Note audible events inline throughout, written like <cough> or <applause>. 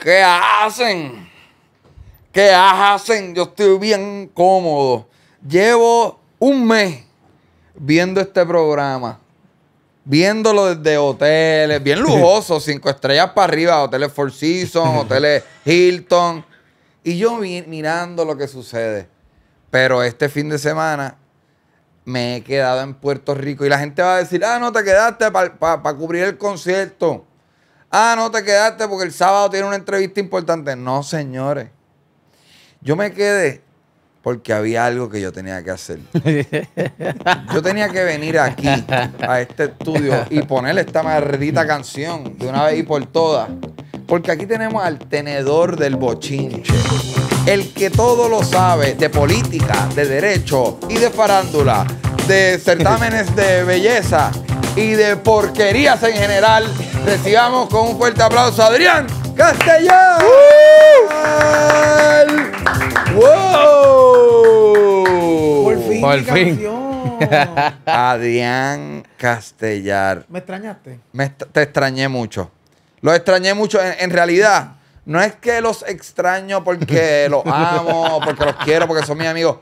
¿Qué hacen? ¿Qué hacen? Yo estoy bien cómodo. Llevo un mes viendo este programa. Viéndolo desde hoteles, bien lujoso. <laughs> cinco estrellas para arriba, hoteles Four Seasons, hoteles Hilton. Y yo mirando lo que sucede. Pero este fin de semana me he quedado en Puerto Rico y la gente va a decir, ah, no te quedaste para cubrir el concierto. Ah, no te quedaste porque el sábado tiene una entrevista importante. No, señores. Yo me quedé porque había algo que yo tenía que hacer. <laughs> Yo tenía que venir aquí, a este estudio, y ponerle esta maldita canción de una vez y por todas. Porque aquí tenemos al tenedor del bochinche. El que todo lo sabe de política, de derecho y de farándula, de certámenes de belleza y de porquerías en general. Recibamos con un fuerte aplauso a Adrián Castellar. ¡Wow! Por fin. <laughs> Adrián Castellar. ¿Me extrañaste? te extrañé mucho. Lo extrañé mucho. en realidad, no es que los extraño porque <laughs> los amo, porque los quiero, porque son mis amigos.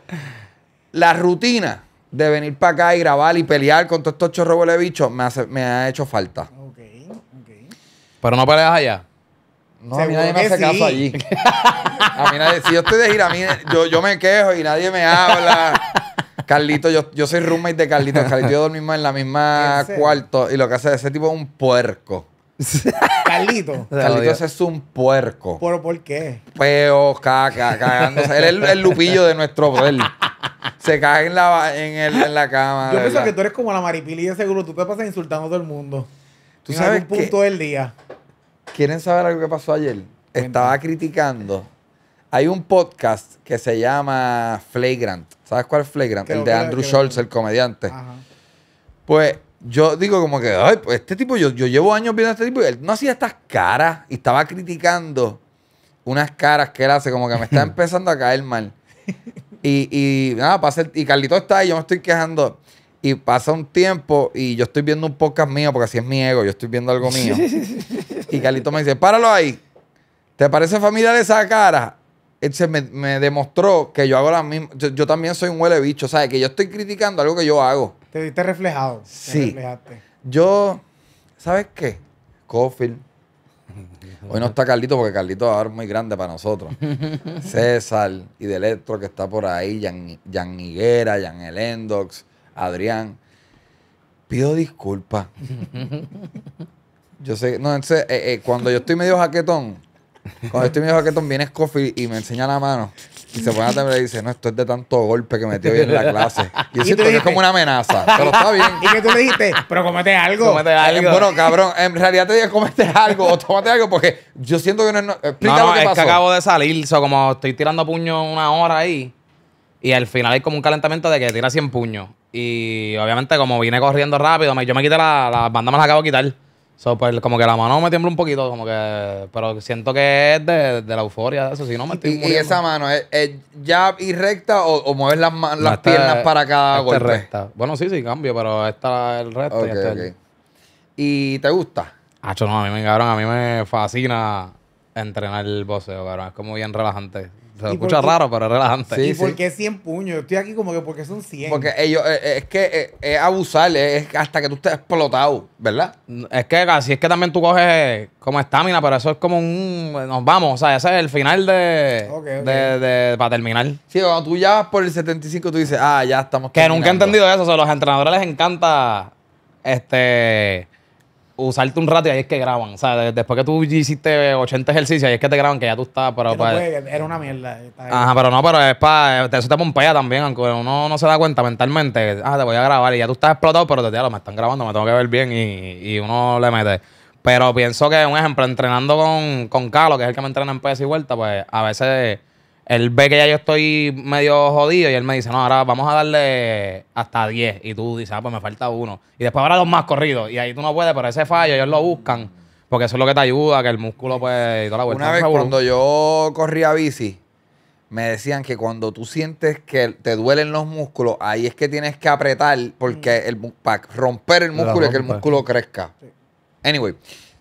La rutina de venir para acá y grabar y pelear con todos estos chorros de bicho me, me ha hecho falta. Ok, ok. Pero no peleas allá. No, a mí nadie me hace caso allí. A mí nadie, si yo estoy de gira, a mí, yo, yo me quejo y nadie me habla. Carlito, yo, yo soy roommate de Carlito. Carlito y yo dormimos en la misma cuarto. Y lo que hace ese tipo es un puerco. Carlito. <laughs> Carlito ese es un puerco. ¿Pero por qué? Peo, caca, cagándose. Él es el, lupillo de nuestro poder. Se cae en la, en el, en la cama. Yo pienso que tú eres como la maripili de seguro. Tú te pasas insultando a todo el mundo. Tú sabes algún punto del día. ¿Quieren saber algo que pasó ayer? Estaba criticando. Hay un podcast que se llama Flagrant. ¿Sabes cuál es Flagrant? el de Andrew Schultz, el comediante. Pues yo digo como que, ay, pues este tipo, yo, yo llevo años viendo a este tipo y él no hacía estas caras y estaba criticando unas caras que él hace, como que me está <laughs> empezando a caer mal. Y, nada, ah, pasa y Carlito está y yo me estoy quejando. Y pasa un tiempo y yo estoy viendo un podcast mío, porque así es mi ego, yo estoy viendo algo mío. <laughs> y Carlito me dice, páralo ahí. ¿Te parece familiar esa cara? Entonces me, me demostró que yo hago la misma. Yo, también soy un huele bicho, ¿sabes? Que yo estoy criticando algo que yo hago. Te diste reflejado. Sí. Yo, ¿sabes qué? Cofield, Hoy no está Carlito porque Carlito ahora muy grande para nosotros. <laughs> César y Delectro que está por ahí, Jan, Jan Higuera, Jan Elendox, Adrián. Pido disculpas. <laughs> yo sé, no, entonces, eh, eh, cuando yo estoy medio jaquetón, cuando estoy mi jaquetón viene Scofield y me enseña la mano. Y se pone a temblar y dice, no, esto es de tanto golpe que metió hoy en la clase. Y yo siento es como una amenaza. Pero está bien. <laughs> ¿Y qué tú le dijiste? Pero comete algo. Comete algo. Eh, bueno, cabrón, en realidad te dije comete algo o tómate algo porque yo siento que no, es no, no, lo es que acabo de salir. como estoy tirando puños una hora ahí y al final hay como un calentamiento de que tira 100 puños. Y obviamente como vine corriendo rápido, yo me quité la, la banda, me la acabo de quitar. Pues, como que la mano me tiembla un poquito, como que. Pero siento que es de, la euforia, eso, si no me estoy ¿Y, y esa mano es, ya y recta o, mueves las, las piernas para cada este golpe? recta. Bueno, sí, sí, cambio, pero está es el resto. y ¿Y te gusta? Acho, no, a mí me cabrón, a mí me fascina entrenar el boxeo, cabrón. Es como bien relajante. Se escucha raro, pero es relajante. ¿Y sí, por es 100 puños? estoy aquí como que porque son 100. Porque ellos, eh, eh, es que eh, es abusar, es hasta que tú estés explotado, ¿verdad? Mm, es que así es que también tú coges como estamina, pero eso es como un. Nos vamos, o sea, ese es el final de. de, para terminar. Sí, cuando tú ya vas por el 75, tú dices, ah, ya estamos. Que nunca he entendido eso, o sea, a los entrenadores les encanta. Este usarte un rato y ahí es que graban. O sea, después que tú hiciste 80 ejercicios, ahí es que te graban que ya tú estás. Pues era una mierda. Eh, Ajá, pero no, pero es para. Eh, eso te pompea también, aunque uno no se da cuenta mentalmente. Ah, te voy a grabar y ya tú estás explotado, pero te digo, me están grabando, me tengo que ver bien y, uno le mete. Pero pienso que, un ejemplo, entrenando con, con Calo, que es el que me entrena en peso y vuelta, pues a veces él ve que ya yo estoy medio jodido y él me dice, no, ahora vamos a darle hasta 10. Y tú dices, ah, pues me falta uno. Y después habrá dos más corridos. Y ahí tú no puedes, pero ese fallo ellos lo buscan. Porque eso es lo que te ayuda, que el músculo, pues, y toda la vuelta. Una vez cuando yo corría bici, me decían que cuando tú sientes que te duelen los músculos, ahí es que tienes que apretar porque mm. el, para romper el músculo y que el músculo crezca. Anyway,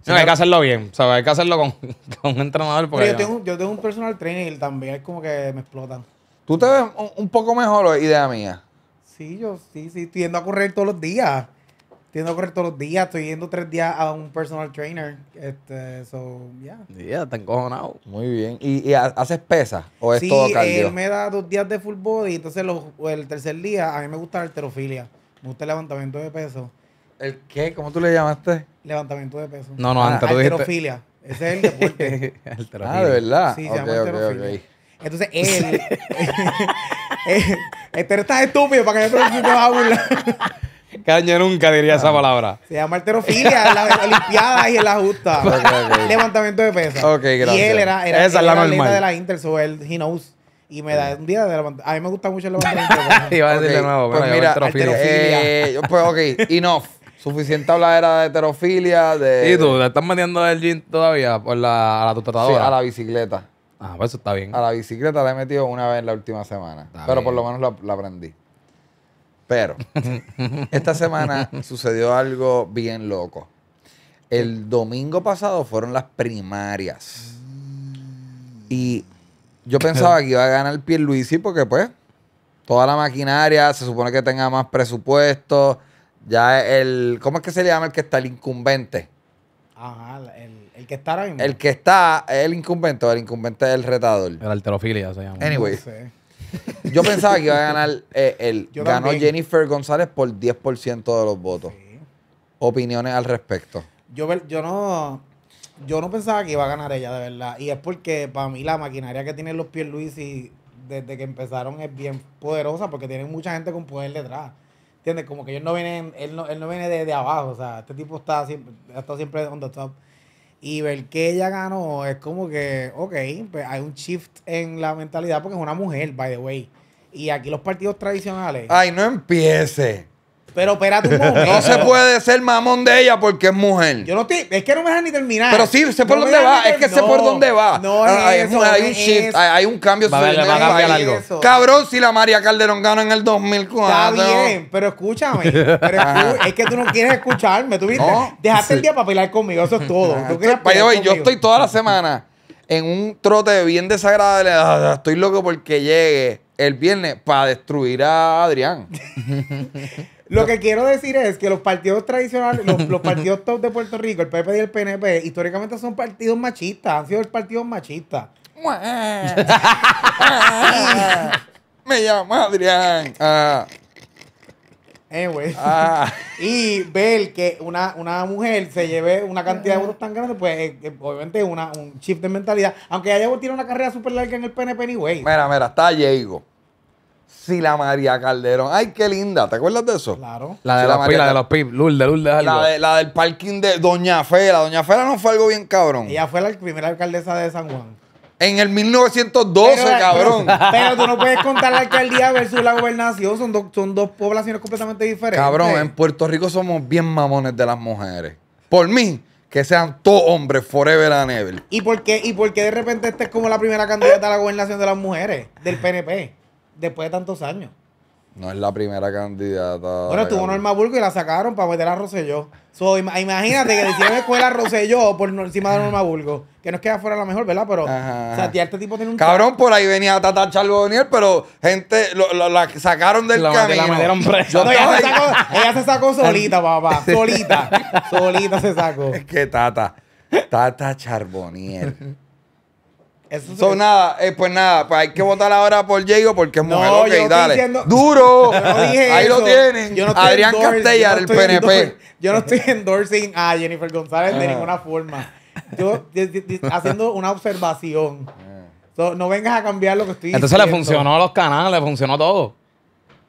no, hay que hacerlo bien, ¿sabes? Hay que hacerlo con, <laughs> un entrenador. Porque yo, tengo, un personal trainer y también es como que me explota. ¿Tú te ves un, poco mejor idea mía? Sí, yo sí, sí. estoy yendo a correr todos los días. yendo a correr todos los días. Estoy yendo tres días a un personal trainer. Este, so, yeah. Ya, está encojonado. Muy bien. ¿Y, y haces pesas o es todo cardio? sí me da dos días de fútbol y Entonces, el tercer día, a mí me gusta la alterofilia. Me gusta el levantamiento de peso. ¿El qué? ¿Cómo tú le llamaste? Levantamiento de peso. No, no, ah, Alterofilia. Ese es el deporte. <laughs> ah, de verdad. Sí, se llama okay, Entonces él. <laughs> Este estás está estúpido para que yo no te lo a <laughs> Caño nunca diría esa ah. palabra. Se llama alterofilia, la las y en la Levantamiento de peso. Ok, gracias. Y él era, era, esa la era de la Inter, so él, he knows. Y me da un día de levantamiento. A mí me gusta mucho el levantamiento de Iba a decir de nuevo, pero pues mira, alterofilia. Eh, pues ok, enough. Suficiente era de heterofilia, de... ¿Y tú? ¿Le estás metiendo el jean todavía por la, a la tu Sí, a la bicicleta. Ah, pues eso está bien. A la bicicleta la he metido una vez en la última semana. pero por lo menos la, aprendí. Pero <laughs> esta semana sucedió algo bien loco. El domingo pasado fueron las primarias. Y yo pensaba que iba a ganar Pierluisi porque pues toda la maquinaria se supone que tenga más presupuesto ya el. ¿Cómo es que se le llama el que está el incumbente? Ajá, el, que está ahora mismo. El que está es el incumbente o el incumbente es el retador. El alterofilia se llama. Anyway. <laughs> Yo pensaba que iba a ganar eh, el. ganó Jennifer González por 10% de los votos. Opiniones al respecto. Yo, yo no. Yo no pensaba que iba a ganar ella, de verdad. Y es porque para mí la maquinaria que tienen los Pierluisi desde que empezaron es bien poderosa porque tienen mucha gente con poder detrás. ¿Entiendes? Como que ellos no vienen, él no, viene de, abajo. O sea, este tipo está siempre, ha estado siempre on the top. Y ver que ella ganó es como que, ok, pues hay un shift en la mentalidad porque es una mujer, by the way. Y aquí los partidos tradicionales. Ay, no empiece. Pero espérate un <laughs> No se puede ser mamón de ella porque es mujer. Yo no Es que no me dejan ni terminar. Pero sí, sé por dónde va. Es que sé por dónde va. No, no, ah, hay, un, hay un shift, hay, un cambio. Cabrón, si la María Calderón gana en el 2004. Está bien, pero escúchame. <laughs> es que tú no quieres escucharme. Tú Dejaste el día para pelear conmigo. Eso es todo. yo estoy toda la semana en un trote bien desagradable. Ah, ah, estoy loco porque llegue el viernes para destruir a Adrián. <laughs> Lo que quiero decir es que los partidos tradicionales, los, <laughs> partidos top de Puerto Rico, el PP y el PNP, históricamente son partidos machistas, han sido partidos machistas. <laughs> Me llamo Adrián. Ah. Anyway. Ah. <laughs> Y ver que una, una, mujer se lleve una cantidad de votos tan grande, pues eh, eh, obviamente una, un shift de mentalidad. Aunque ya tiene una carrera súper larga en el PNP, anyway. Mira, mira, está llego la María Calderón. Ay, qué linda. ¿Te acuerdas de eso? Claro. La de, las la de los PIB, Lourdes, La, de, la del parking de Doña Fela. Doña Fela no fue algo bien cabrón. Ella fue la primera alcaldesa de San Juan. En el 1912, eh, cabrón. Pero, tú no puedes contar la alcaldía versus la gobernación. Son, son dos poblaciones completamente diferentes. Cabrón, en Puerto Rico somos bien mamones de las mujeres. Por mí, que sean todos hombres forever and ever. ¿Y por qué, y por qué de repente esta es como la primera candidata a la gobernación de las mujeres del PNP? después de tantos años. No es la primera candidata. Bueno, estuvo Norma Burgo y la sacaron para meter a Rosselló. So, imagínate que le hicieron escuela a Rosselló por encima de Norma Burgo. Que no es que fuera la mejor, ¿verdad? Pero, o sea, tía, este tipo tiene un. Cabrón, por ahí venía Tata Charbonier, pero gente, lo, la sacaron del camino. La presa. No, ella, se sacó, ella se sacó solita, papá. <laughs> Solita. Solita se sacó. Es que Tata. Tata Charbonier son nada, eh, pues nada, pues hay que votar ahora por Diego porque es mujer. Duro. <laughs> Ahí lo tienen. Adrián Castellar, el PNP. Yo no estoy endorsing a Jennifer González de ah. ninguna forma. Yo haciendo una observación. no vengas a cambiar lo que estoy diciendo. Entonces le funcionó a los canales, le funcionó todo.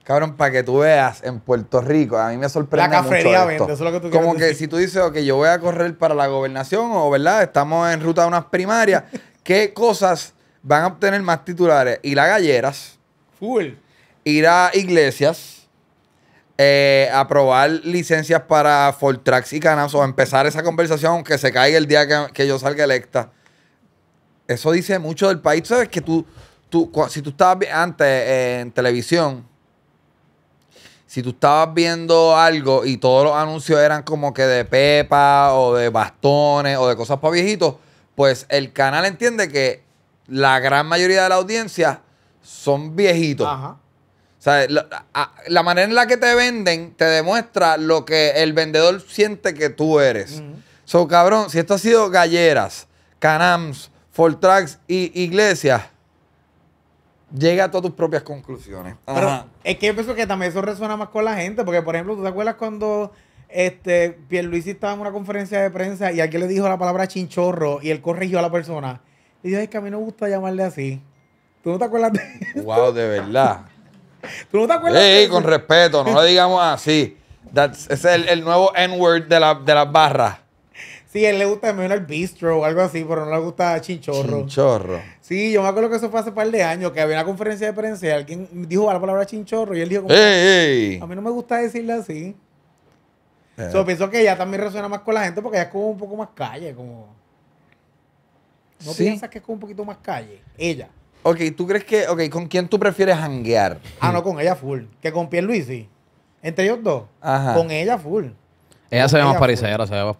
Cabrón, para que tú veas en Puerto Rico, a mí me sorprende. La eso lo que tú Como que si tú dices, ok, yo voy a correr para la gobernación o, ¿verdad? Estamos en ruta de unas primarias. <laughs> ¿Qué cosas van a obtener más titulares? Ir a Galleras. Full. Ir a Iglesias. Eh, aprobar licencias para Fortrax y Canas o empezar esa conversación que se caiga el día que, yo salga electa. Eso dice mucho del país. sabes que tú, tú si tú estabas antes eh, en televisión, si tú estabas viendo algo y todos los anuncios eran como que de pepa o de bastones o de cosas para viejitos, pues el canal entiende que la gran mayoría de la audiencia son viejitos. Ajá. O sea, la, manera en la que te venden te demuestra lo que el vendedor siente que tú eres. So, cabrón, si esto ha sido Galleras, Canams, Fortrax y Iglesias, llega a todas tus propias conclusiones. Pero es que yo pienso que también eso resuena más con la gente, porque por ejemplo, ¿tú te acuerdas cuando este, Pierluisi estaba en una conferencia de prensa y alguien le dijo la palabra chinchorro y él corrigió a la persona. Y dijo, es que a mí no me gusta llamarle así. ¿Tú no te acuerdas de eso? Wow, de verdad. <laughs> ¿Tú no te acuerdas? Sí, con respeto, no lo digamos así. es el, nuevo N-word de, la, de las barras. Sí, a él le gusta menos el bistro o algo así, pero no le gusta chinchorro. Chinchorro. Sí, yo me acuerdo que eso fue hace un par de años, que había una conferencia de prensa y alguien dijo la palabra chinchorro y él dijo, como, a mí no me gusta decirle así. Yo eh. pienso que ella también resuena más con la gente porque ella es como un poco más calle, como... ¿No piensas que es como un poquito más calle? Ella. Ok, ¿tú crees que... Ok, ¿con quién tú prefieres hanguear? Ah, no, con ella full. Que con Pierluisi. Entre ellos dos. Ajá. Con ella full. Ella se ve más parisera, se ve más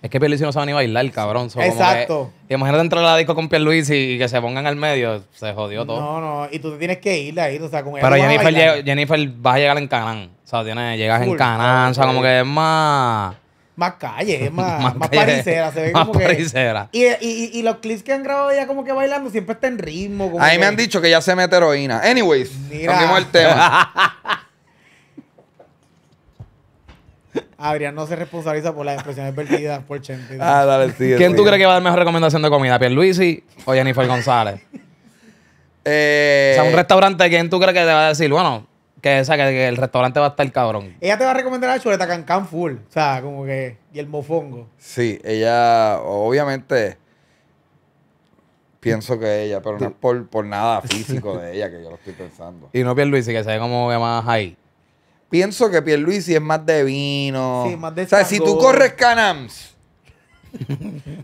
Es que Pierluisi no sabe ni bailar, cabrón. Exacto. Que, imagínate entrar a la disco con Luis y que se pongan al medio, se jodió todo. No, no, y tú te tienes que ir de ahí, o sea, con ella Pero Jennifer, Jennifer va a llegar en Canán sea, tiene llegas en cananza, como que es más más calle, es <laughs> más, más, se ve como que... Y, y, y, los clips que han grabado ella como que bailando siempre está en ritmo. ahí me han dicho que ya se mete heroína. Anyways, Mira. el tema. <laughs> Adrián no se responsabiliza por las expresiones perdidas por Chente. Ah, ¿Quién tú crees que va a dar mejor recomendación de comida? ¿Pierluisi o Jennifer González? Eh, o sea, un restaurante, ¿quién tú crees que te va a decir? Bueno, que, el restaurante va a estar cabrón. Ella te va a recomendar la chuleta Cancan full. O sea, como que. Y el mofongo. Sí, ella, obviamente. Pienso que ella, pero no es por, nada <laughs> físico de ella que yo lo estoy pensando. Y no Pierluisi, que se ve como que más ahí. Pienso que Pierluisi es más de vino. Sí, más de O sea, si tú corres Canams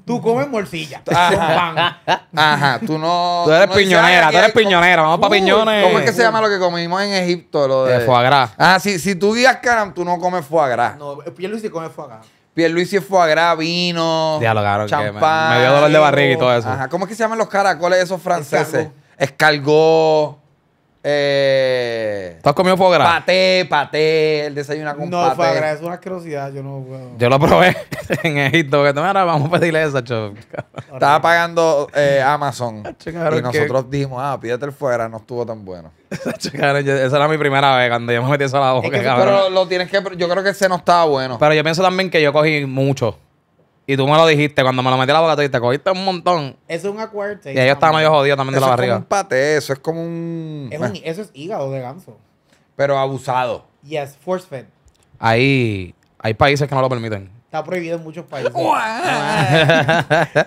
Tú comes morcilla Ajá. tú no. Tú eres piñonera, tú eres piñonera. Vamos pa' para uh, piñones. ¿Cómo es que se llama lo que comimos en Egipto? Lo de, foie gras. Ah, si, si tú guías caram, tú no comes foie gras. No, Pierluisi come foie gras. Pierluisi es foie gras, vino, Dialogaron champán. Me, dio dolor de barriga y todo eso. Ajá, ¿cómo es que se llaman los caracoles esos franceses? Escargó. Eh, ¿Tú has comido foie gras? Paté, paté, el desayuno con no, paté. No, es una asquerosidad, yo no Yo lo probé <laughs> en Egipto, que ahora vamos a pedirle esa, chavo. Estaba pagando eh, Amazon <laughs> y nosotros dijimos, ah, pídete el foie no estuvo tan bueno. <laughs> esa era mi primera vez cuando yo me metí eso a la boca, Pero lo tienes que, yo creo que ese no estaba bueno. Pero yo pienso también que yo cogí mucho. Y tú me lo dijiste cuando me lo metí a la boca, te cogiste un montón. Eso es un acuerdo. Y ella estaba medio jodido también de la barriga. es un paté, eso es como un. Es eso es hígado de ganso. Pero abusado. Yes, force fed. Ahí hay países que no lo permiten. Está prohibido en muchos países. <laughs> Venga, ¿qué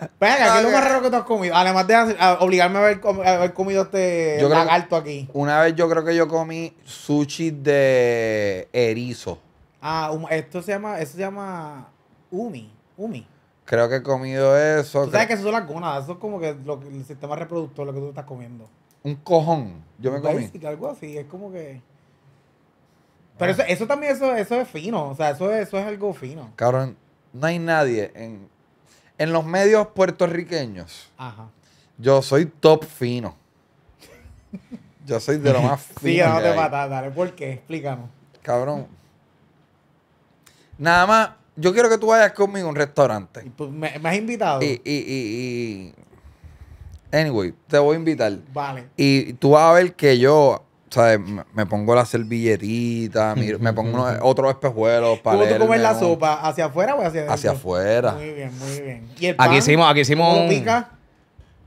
es lo más raro que tú has comido? Además de obligarme a haber, comido este Yo lagarto aquí. Una vez yo creo que yo comí sushi de erizo. Ah, um, esto se llama, esto se llama umi. Creo que he comido eso. Tú sabes que eso son las gonas eso es como que el sistema reproductor, lo que tú estás comiendo. Un cojón. Yo me comí. algo así, es como que. Ah. Pero eso, también eso, es fino, o sea, eso, es, eso es algo fino. Cabrón, no hay nadie en, los medios puertorriqueños. Ajá. Yo soy top fino. Yo soy de lo más <laughs> fino. sí, no te matas dale, ¿por qué? Explícanos. Cabrón. Nada más yo quiero que tú vayas conmigo a un restaurante. Pues, me, has invitado. Y, y, y, Anyway, te voy a invitar. Vale. Y tú vas a ver que yo, ¿sabes? Me pongo la servilletita, <laughs> me pongo otro otros espejuelos para. ¿Cómo tú comes la sopa? ¿Hacia afuera o hacia adentro? Hacia afuera. Muy bien, muy bien. Aquí hicimos, aquí hicimos un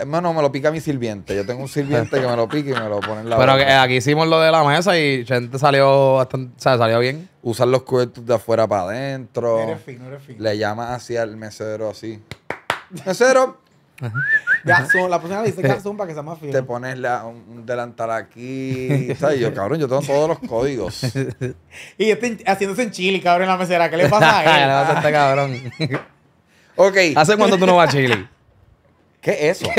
no, me lo pica mi sirviente. Yo tengo un sirviente que me lo pique y me lo pone en la Pero eh, aquí hicimos lo de la mesa y gente salió o sea, salió bien. Usar los cubiertos de afuera para adentro. eres fino, eres fino. Le llamas así al mesero así. Mesero. Gazón. la persona dice garzón para que sea más fino. Te pones un delantal aquí. ¿sabes? Yo, cabrón, yo tengo todos los códigos. y este haciéndose en Chile, cabrón, en la mesera. ¿Qué le pasa a <laughs> él? le pasa a este cabrón. ok. ¿Hace cuánto tú no vas a Chile? ¿Qué es eso? <laughs>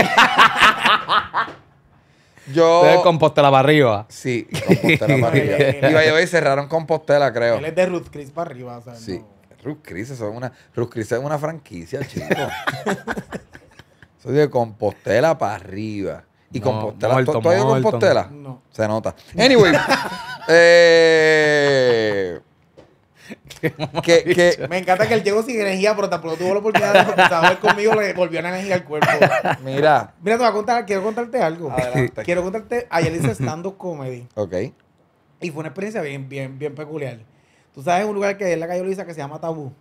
Yo. de Compostela para arriba. Sí, Compostela para arriba. <laughs> y hoy cerraron Compostela, creo. Él es de Ruth Chris para arriba, ¿sabes? Sí. Ruth Chris, eso es una, Ruth Chris es una franquicia, chico. <laughs> eso es de Compostela para arriba. Y Compostela. ¿Tú, tú has Compostela? No. Se nota. Anyway. eh, <laughs> que, me encanta que él llegó sin energía, pero tampoco tuvo la oportunidad de conversar conmigo, le volvió la energía al cuerpo. Mira. Mira, te voy a contar, quiero contarte algo. Quiero contarte, ayer hice stand-up comedy. Ok. Y fue una experiencia bien, bien, bien peculiar. Tú sabes un lugar que es la calle Luisa que se llama Tabú.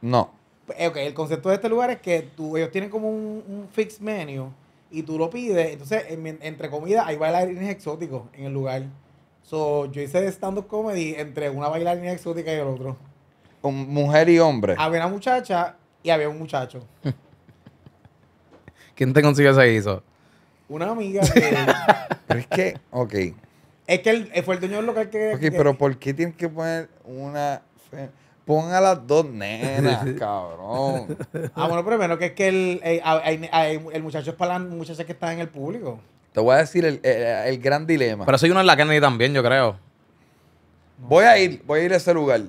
No. Eh, ok, el concepto de este lugar es que tú, ellos tienen como un, fixed menu y tú lo pides. Entonces, entre comida, hay bailarines exóticos en el lugar. So, yo hice stand-up comedy entre una bailarina exótica y el otro. Un mujer y hombre. Había una muchacha y había un muchacho. <laughs> ¿Quién te consiguió ese guiso? Una amiga <laughs> pero es que, ok. Es que fue el dueño del local que... Ok, pero ¿por qué tienes que poner una... Pon a las dos nenas, <laughs> cabrón. Ah, bueno, pero menos que es que el, eh, el muchacho es para las muchachas que están en el público. Te voy a decir el, gran dilema. Pero soy una en la Kennedy también, yo creo. Voy a ir, voy a ir a ese lugar.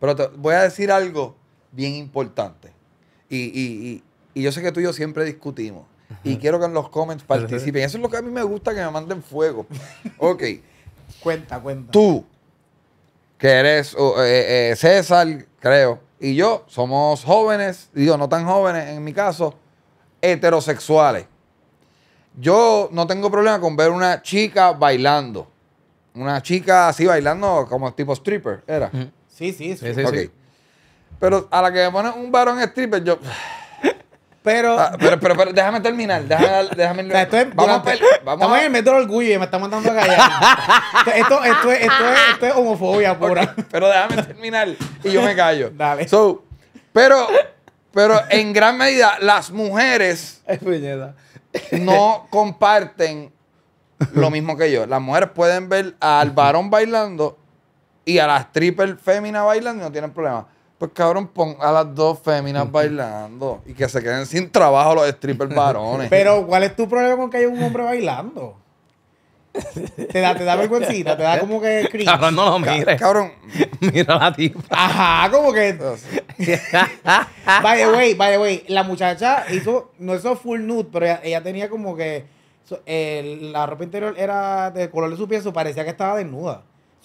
Pero te voy a decir algo bien importante. Y, yo sé que tú y yo siempre discutimos. Y quiero que en los comments <laughs> participen. Eso es lo que a mí me gusta, que me manden fuego. <laughs> Ok. cuenta, cuenta. Tú, que eres eh, eh, César, creo, y yo somos jóvenes, digo, no tan jóvenes en mi caso, heterosexuales. Yo no tengo problema con ver una chica bailando. Una chica así bailando como tipo stripper, ¿era? Sí, sí, sí. Pero a la que me ponen un varón stripper, yo... Ah, pero, pero, pero, déjame terminar. Déjame, déjame vamos, a, vamos Estamos en el metro del orgullo y me están mandando a callar. <laughs> esto, esto, es, esto, es, homofobia pura. pero déjame terminar y yo me callo. Dale. So, pero, pero en gran medida, las mujeres. Es puñeta no <laughs> comparten lo mismo que yo. Las mujeres pueden ver al varón bailando y a las triple féminas bailando y no tienen problema. Pues cabrón, pon a las dos féminas bailando y que se queden sin trabajo los triple varones. Pero, ¿cuál es tu problema con que haya un hombre bailando? Te da, te da vergüencita, te da <laughs> como que cringe. Cabrón, no lo mires. Cabrón. <laughs> Mira la tipa. Ajá, como que. <laughs> by the way, by the way, la muchacha hizo, no hizo full nude, pero ella, tenía como que. la ropa interior era de color de su pie parecía que estaba desnuda.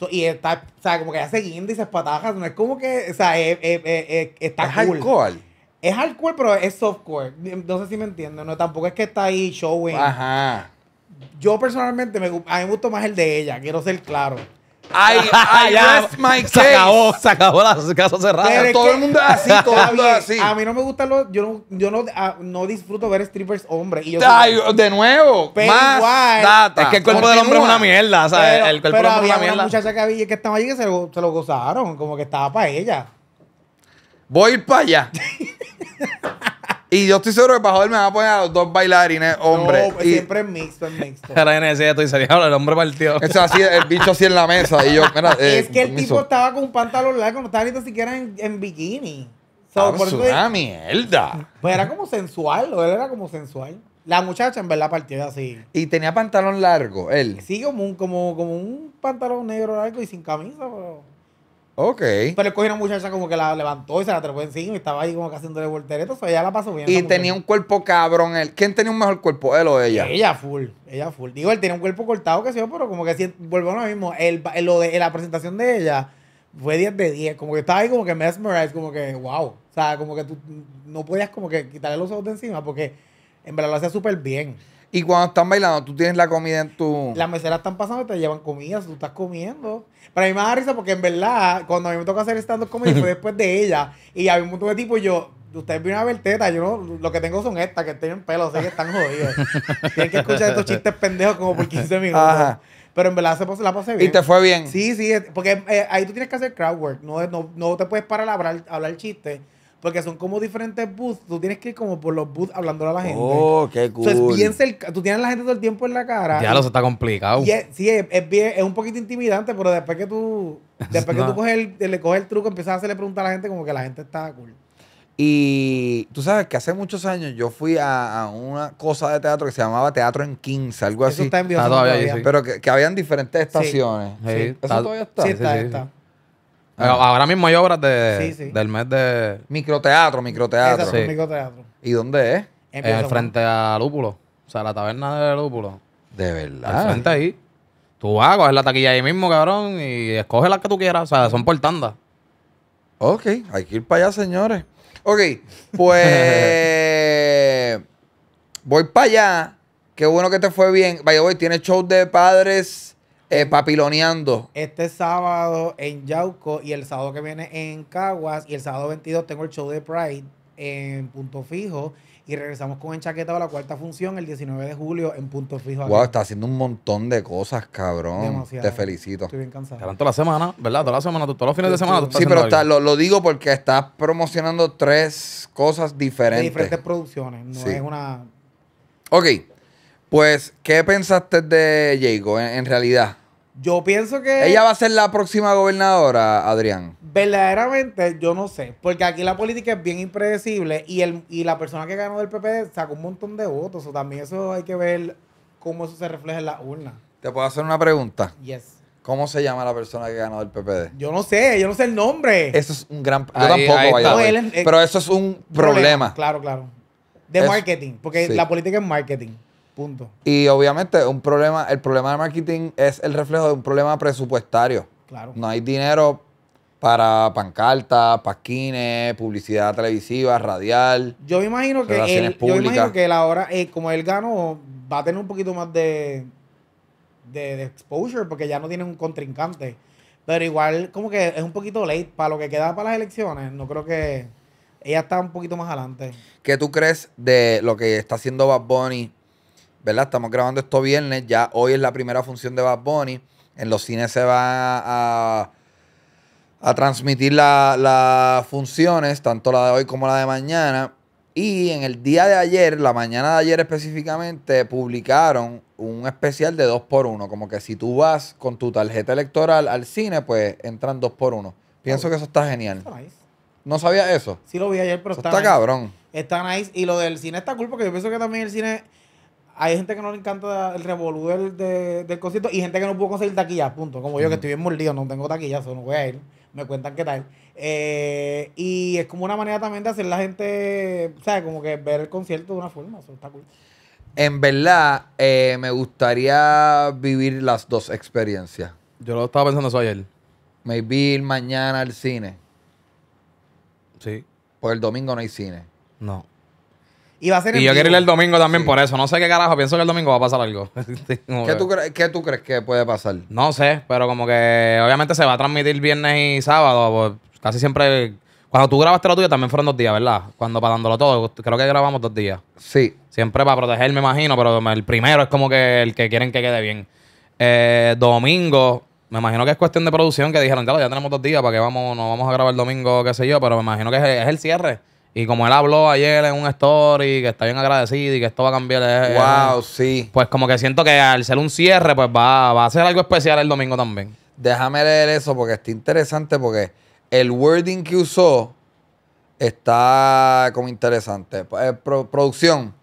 y está, o sea, como que se guinda y se espataja, no es como que, o sea, está es hardcore Es hardcore, pero es softcore. No sé si me entienden. No, tampoco es que está ahí showing. Ajá yo personalmente me, a mí me gustó más el de ella, quiero ser claro. Ay, <laughs> ay, my Se acabó, se acabó la casa cerrada. <laughs> todo el mundo así, todo A mí no me gusta, lo Yo no, yo no, ah, no disfruto ver strippers hombres. ay, de nuevo. Pero igual, Es que el cuerpo del hombre es una mierda, el cuerpo del hombre es una mierda. muchacha que, había, que estaba allí que se lo, se lo gozaron, como que estaba para ella. Voy para allá. <laughs> Y yo estoy seguro que bajo él me van a poner a los dos bailarines, hombre. Pues y... siempre es mixto, es mixto. Era y estoy saliendo, el hombre partió. Eso así, el bicho así en la mesa. Y yo, mira, eh, es que el tipo estaba con un pantalón largo, no estaba ni siquiera en, en bikini. Ah, por una mierda. Pues era como sensual, él era como sensual. La muchacha en verdad partió así. ¿Y tenía pantalón largo él? Sí, como un, como, como un pantalón negro largo y sin camisa, pero... Ok. Pero él cogió una muchacha como que la levantó y se la trepó encima y estaba ahí como que haciéndole volteretos. O pues sea, ella la pasó bien. Y tenía un cuerpo cabrón. Él. ¿Quién tenía un mejor cuerpo? ¿Él o ella? Ella full. Ella full. Digo, él tenía un cuerpo cortado, que sé yo, pero como que si volvemos a lo mismo. El, lo de, la presentación de ella fue 10 de 10. Como que estaba ahí como que mesmerized, como que wow. O sea, como que tú no podías como que quitarle los ojos de encima porque en verdad lo hacía súper bien. Y cuando están bailando, tú tienes la comida en tu. Las meseras están pasando y te llevan comida, tú estás comiendo. Pero a mí me da risa porque en verdad, cuando a mí me toca hacer stand-up comedy fue <laughs> después de ella. Y había un montón de tipos y yo, ustedes vienen a ver teta, yo no, lo que tengo son estas que tienen pelo, sé que están jodidos. <laughs> tienen que escuchar estos chistes pendejos como por 15 minutos. Ajá. Pero en verdad se la pasé bien. Y te fue bien. Sí, sí, porque eh, ahí tú tienes que hacer crowd work. No, no, no te puedes parar a hablar, a hablar chistes porque son como diferentes booths. Tú tienes que ir como por los booths hablando a la gente. Oh, qué cool. Entonces, bien cerca, tú tienes a la gente todo el tiempo en la cara. Ya lo está complicado. sí, es, bien, es, un poquito intimidante, pero después que tú, <laughs> después que tú coges el, le coges el truco, empiezas a hacerle preguntas a la gente como que la gente está cool. Y tú sabes que hace muchos años yo fui a, una cosa de teatro que se llamaba Teatro en 15, algo así. Eso está en todavía, Pero que, que, habían diferentes estaciones. Sí. todavía Sí, está, está. Ah, ahora mismo hay obras del mes de. Microteatro, microteatro. microteatro. ¿Y dónde es? en el eh, frente a Lúpulo. O sea, la taberna de Lúpulo. De verdad. el frente ahí. Tú vas, coger la taquilla ahí mismo, cabrón, y escoge las que tú quieras. O sea, son por tanda. Ok, hay que ir para allá, señores. Ok, pues. <laughs> voy para allá. Qué bueno que te fue bien. Vaya, hoy tiene show de padres eh, papiloneando. Este sábado en Yauco y el sábado que viene en Caguas y el sábado 22 tengo el show de Pride en Punto Fijo y regresamos con chaqueta a la cuarta función el 19 de julio en Punto Fijo. Wow, está haciendo un montón de cosas, cabrón. Te felicito. Estoy bien cansado. Te la semana, ¿verdad? Toda la semana, todos los fines de semana. sí, pero lo, digo porque estás promocionando tres cosas diferentes. De diferentes producciones, no es una... Ok, pues, ¿qué pensaste de Jago en realidad? Yo pienso que. ¿Ella va a ser la próxima gobernadora, Adrián? Verdaderamente, yo no sé. Porque aquí la política es bien impredecible y, el, la persona que ganó del PP sacó un montón de votos. O también eso hay que ver cómo eso se refleja en la urna. ¿Te puedo hacer una pregunta? Yes. ¿Cómo se llama la persona que ganó del PPD? Yo no sé, yo no sé el nombre. Eso es un gran... Yo tampoco, vaya, eh, Pero eso es un problema. Claro, claro. De marketing, porque la política es marketing. Punto. Y obviamente un problema, el problema de marketing es el reflejo de un problema presupuestario. Claro. No hay dinero para pancartas, pasquines, publicidad televisiva, radial. Yo me imagino que él, yo me imagino que la hora eh, como él gano va a tener un poquito más de, de, de exposure porque ya no tiene un contrincante. Pero igual, como que es un poquito late para lo que queda para las elecciones. No creo que ella está un poquito más adelante. ¿Qué tú crees de lo que está haciendo Bad Bunny ¿verdad? Estamos grabando esto viernes, ya hoy es la primera función de Bad Bunny. En los cines se va a, transmitir las funciones, tanto la de hoy como la de mañana. Y en el día de ayer, la mañana de ayer específicamente, publicaron un especial de 2x1. Como que si tú vas con tu tarjeta electoral al cine, pues entran 2x1. Pienso que eso está genial. Está nice. No sabía eso. Sí lo vi ayer, pero está, está cabrón. Está nice. Y lo del cine está cool porque yo pienso que también el cine hay gente que no le encanta el revolú del, de, concierto y gente que no pudo conseguir taquillas, punto. Como yo que estoy bien mordido, no tengo taquillas, no voy a ir. Me cuentan qué tal. Eh, y es como una manera también de hacer la gente, ¿sabes? Como que ver el concierto de una forma. Eso está cool. En verdad, eh, me gustaría vivir las dos experiencias. Yo lo estaba pensando eso ayer. Me mañana al cine. Sí. Porque el domingo no hay cine. No. Y yo quiero ir el domingo también por eso. No sé qué carajo. Pienso que el domingo va a pasar algo. <laughs> <laughs> ¿Qué tú, ¿Qué tú crees que puede pasar? No sé, pero como que obviamente se va a transmitir viernes y sábado. Pues, casi siempre. Cuando tú grabaste lo tuyo también fueron dos días, ¿verdad? Cuando para todo, creo que grabamos dos días. Sí. Siempre para proteger, me imagino, pero el primero es como que el que quieren que quede bien. Eh, domingo, me imagino que es cuestión de producción, que dijeron, ya tenemos dos días, ¿para que vamos? No vamos a grabar el domingo, qué sé yo, pero me imagino que es el cierre. Y como él habló ayer en un story, que está bien agradecido y que esto va a cambiar. wow, eh, eh, sí. Pues como que siento que al ser un cierre, pues va, a ser algo especial el domingo también. Déjame leer eso porque está interesante porque el wording que usó está como interesante. Eh, producción,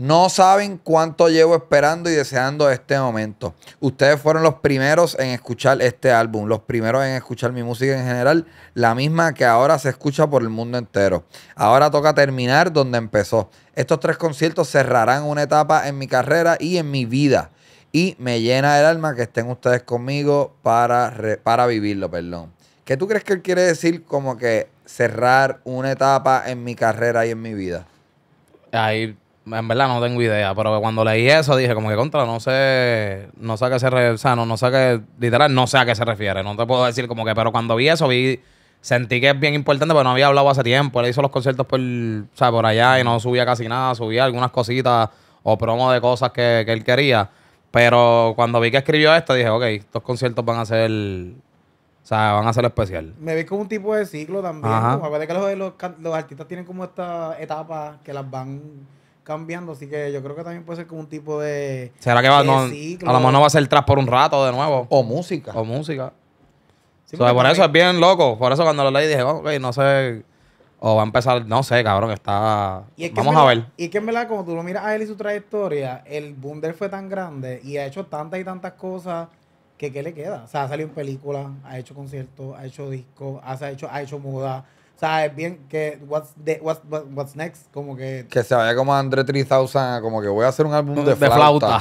no saben cuánto llevo esperando y deseando este momento. Ustedes fueron los primeros en escuchar este álbum, los primeros en escuchar mi música en general, la misma que ahora se escucha por el mundo entero. Ahora toca terminar donde empezó. Estos tres conciertos cerrarán una etapa en mi carrera y en mi vida. Y me llena el alma que estén ustedes conmigo para, para vivirlo, perdón. ¿Qué tú crees que él quiere decir como que cerrar una etapa en mi carrera y en mi vida? Ahí en verdad no tengo idea, pero cuando leí eso dije como que contra, no sé, no sé a qué se refiere, o sea, no, sé a qué, literal, no sé a qué se refiere, no te puedo decir como que, pero cuando vi eso vi, sentí que es bien importante, pero no había hablado hace tiempo, él hizo los conciertos por, o sea, por allá y no subía casi nada, subía algunas cositas o promo de cosas que, él quería, pero cuando vi que escribió esto dije, ok, estos conciertos van a ser... O sea, van a ser especial. Me vi como un tipo de ciclo también. a ver que los, los artistas tienen como esta etapa que las van cambiando, así que yo creo que también puede ser como un tipo de. ¿Será que va, no, a lo mejor no va a ser tras por un rato de nuevo? O música. O música. por eso es bien loco. Por eso cuando lo leí dije, ok, no sé. O va a empezar, no sé, cabrón, está. Vamos a ver. Y que en verdad, como tú lo miras a él y su trayectoria, el boom fue tan grande y ha hecho tantas y tantas cosas que ¿qué le queda? O sea, ha salido en películas, ha hecho conciertos, ha hecho discos, ha hecho, ha hecho muda, ¿Sabes? Bien, que what's, what's, next, como que... Que se vaya como Andre 3000, como que voy a hacer un álbum de, de flauta.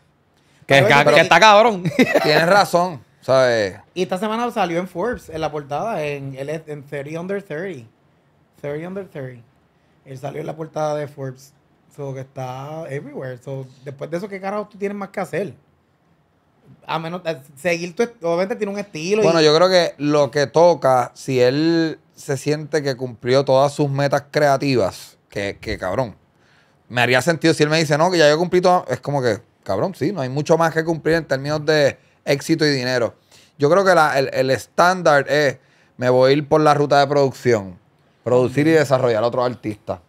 <laughs> que, está cabrón. <laughs> Tienes razón, ¿sabes? Y esta semana salió en Forbes, en la portada, en, en 30 Under 30. 30 Under 30. Él salió en la portada de Forbes. So, que está everywhere. So, después de eso, ¿qué carajo tú tienes más que hacer? A menos eh, seguir tu... Obviamente tiene un estilo. Bueno, yo creo que lo que toca, si él se siente que cumplió todas sus metas creativas, que, cabrón, me haría sentido si él me dice, no, que ya yo cumplí todo, es como que, cabrón, sí, no hay mucho más que cumplir en términos de éxito y dinero. Yo creo que el estándar es, me voy a ir por la ruta de producción, producir y desarrollar a otros artistas.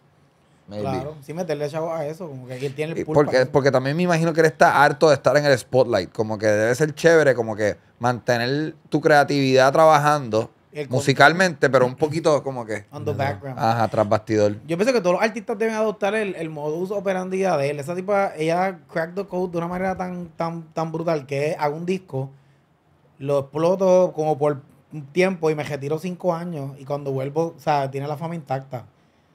Claro, sí meterle chavo a eso, como que tiene el porque, porque también me imagino que él está harto de estar en el spotlight, como que debe ser chévere, como que mantener tu creatividad trabajando Musicalmente, pero un poquito como que. On the background. Ajá, tras bastidor. Yo pienso que todos los artistas deben adoptar el, modus operandi de él. Esa tipa, ella crack the code de una manera tan, tan, tan brutal que hago un disco, lo exploto como por un tiempo y me retiro cinco años y cuando vuelvo, o sea, tiene la fama intacta.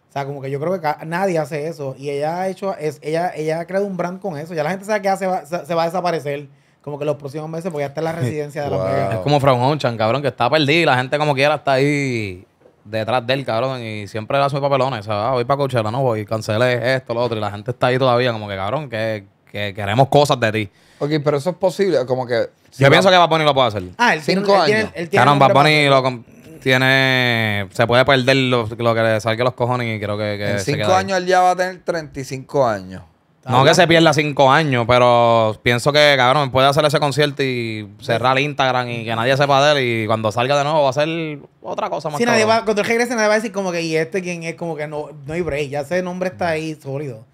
O sea, como que yo creo que nadie hace eso. Y ella ha hecho, es, ella, ella ha creado un brand con eso. Ya la gente sabe que se va a desaparecer como que los próximos meses voy a estar en la <laughs> residencia de la Es como Fran Honchan, cabrón, que está perdido y la gente como quiera está ahí detrás de él, cabrón, y siempre le hace papelones. O ah, voy para Coachella, no voy, cancelé esto, lo otro, y la gente está ahí todavía, como que, cabrón, que, queremos cosas de ti. Ok, pero eso es posible, como que. Yo pienso que Bad lo puede hacer. Ah, el cinco tiene, años. Él tiene, él tiene lo tiene. Se puede perder lo, que le salga los cojones y creo que. que en cinco años él ya va a tener 35 años. No que se pierda cinco años, pero pienso que, cabrón, puede hacer ese concierto y cerrar Instagram y que nadie sepa de él. Y cuando salga de nuevo va a ser otra cosa más. Sí, nadie va, cuando regrese, nadie va a decir como que, ¿y este quién es? Como que no, no hay break. Ya ese nombre está ahí sólido.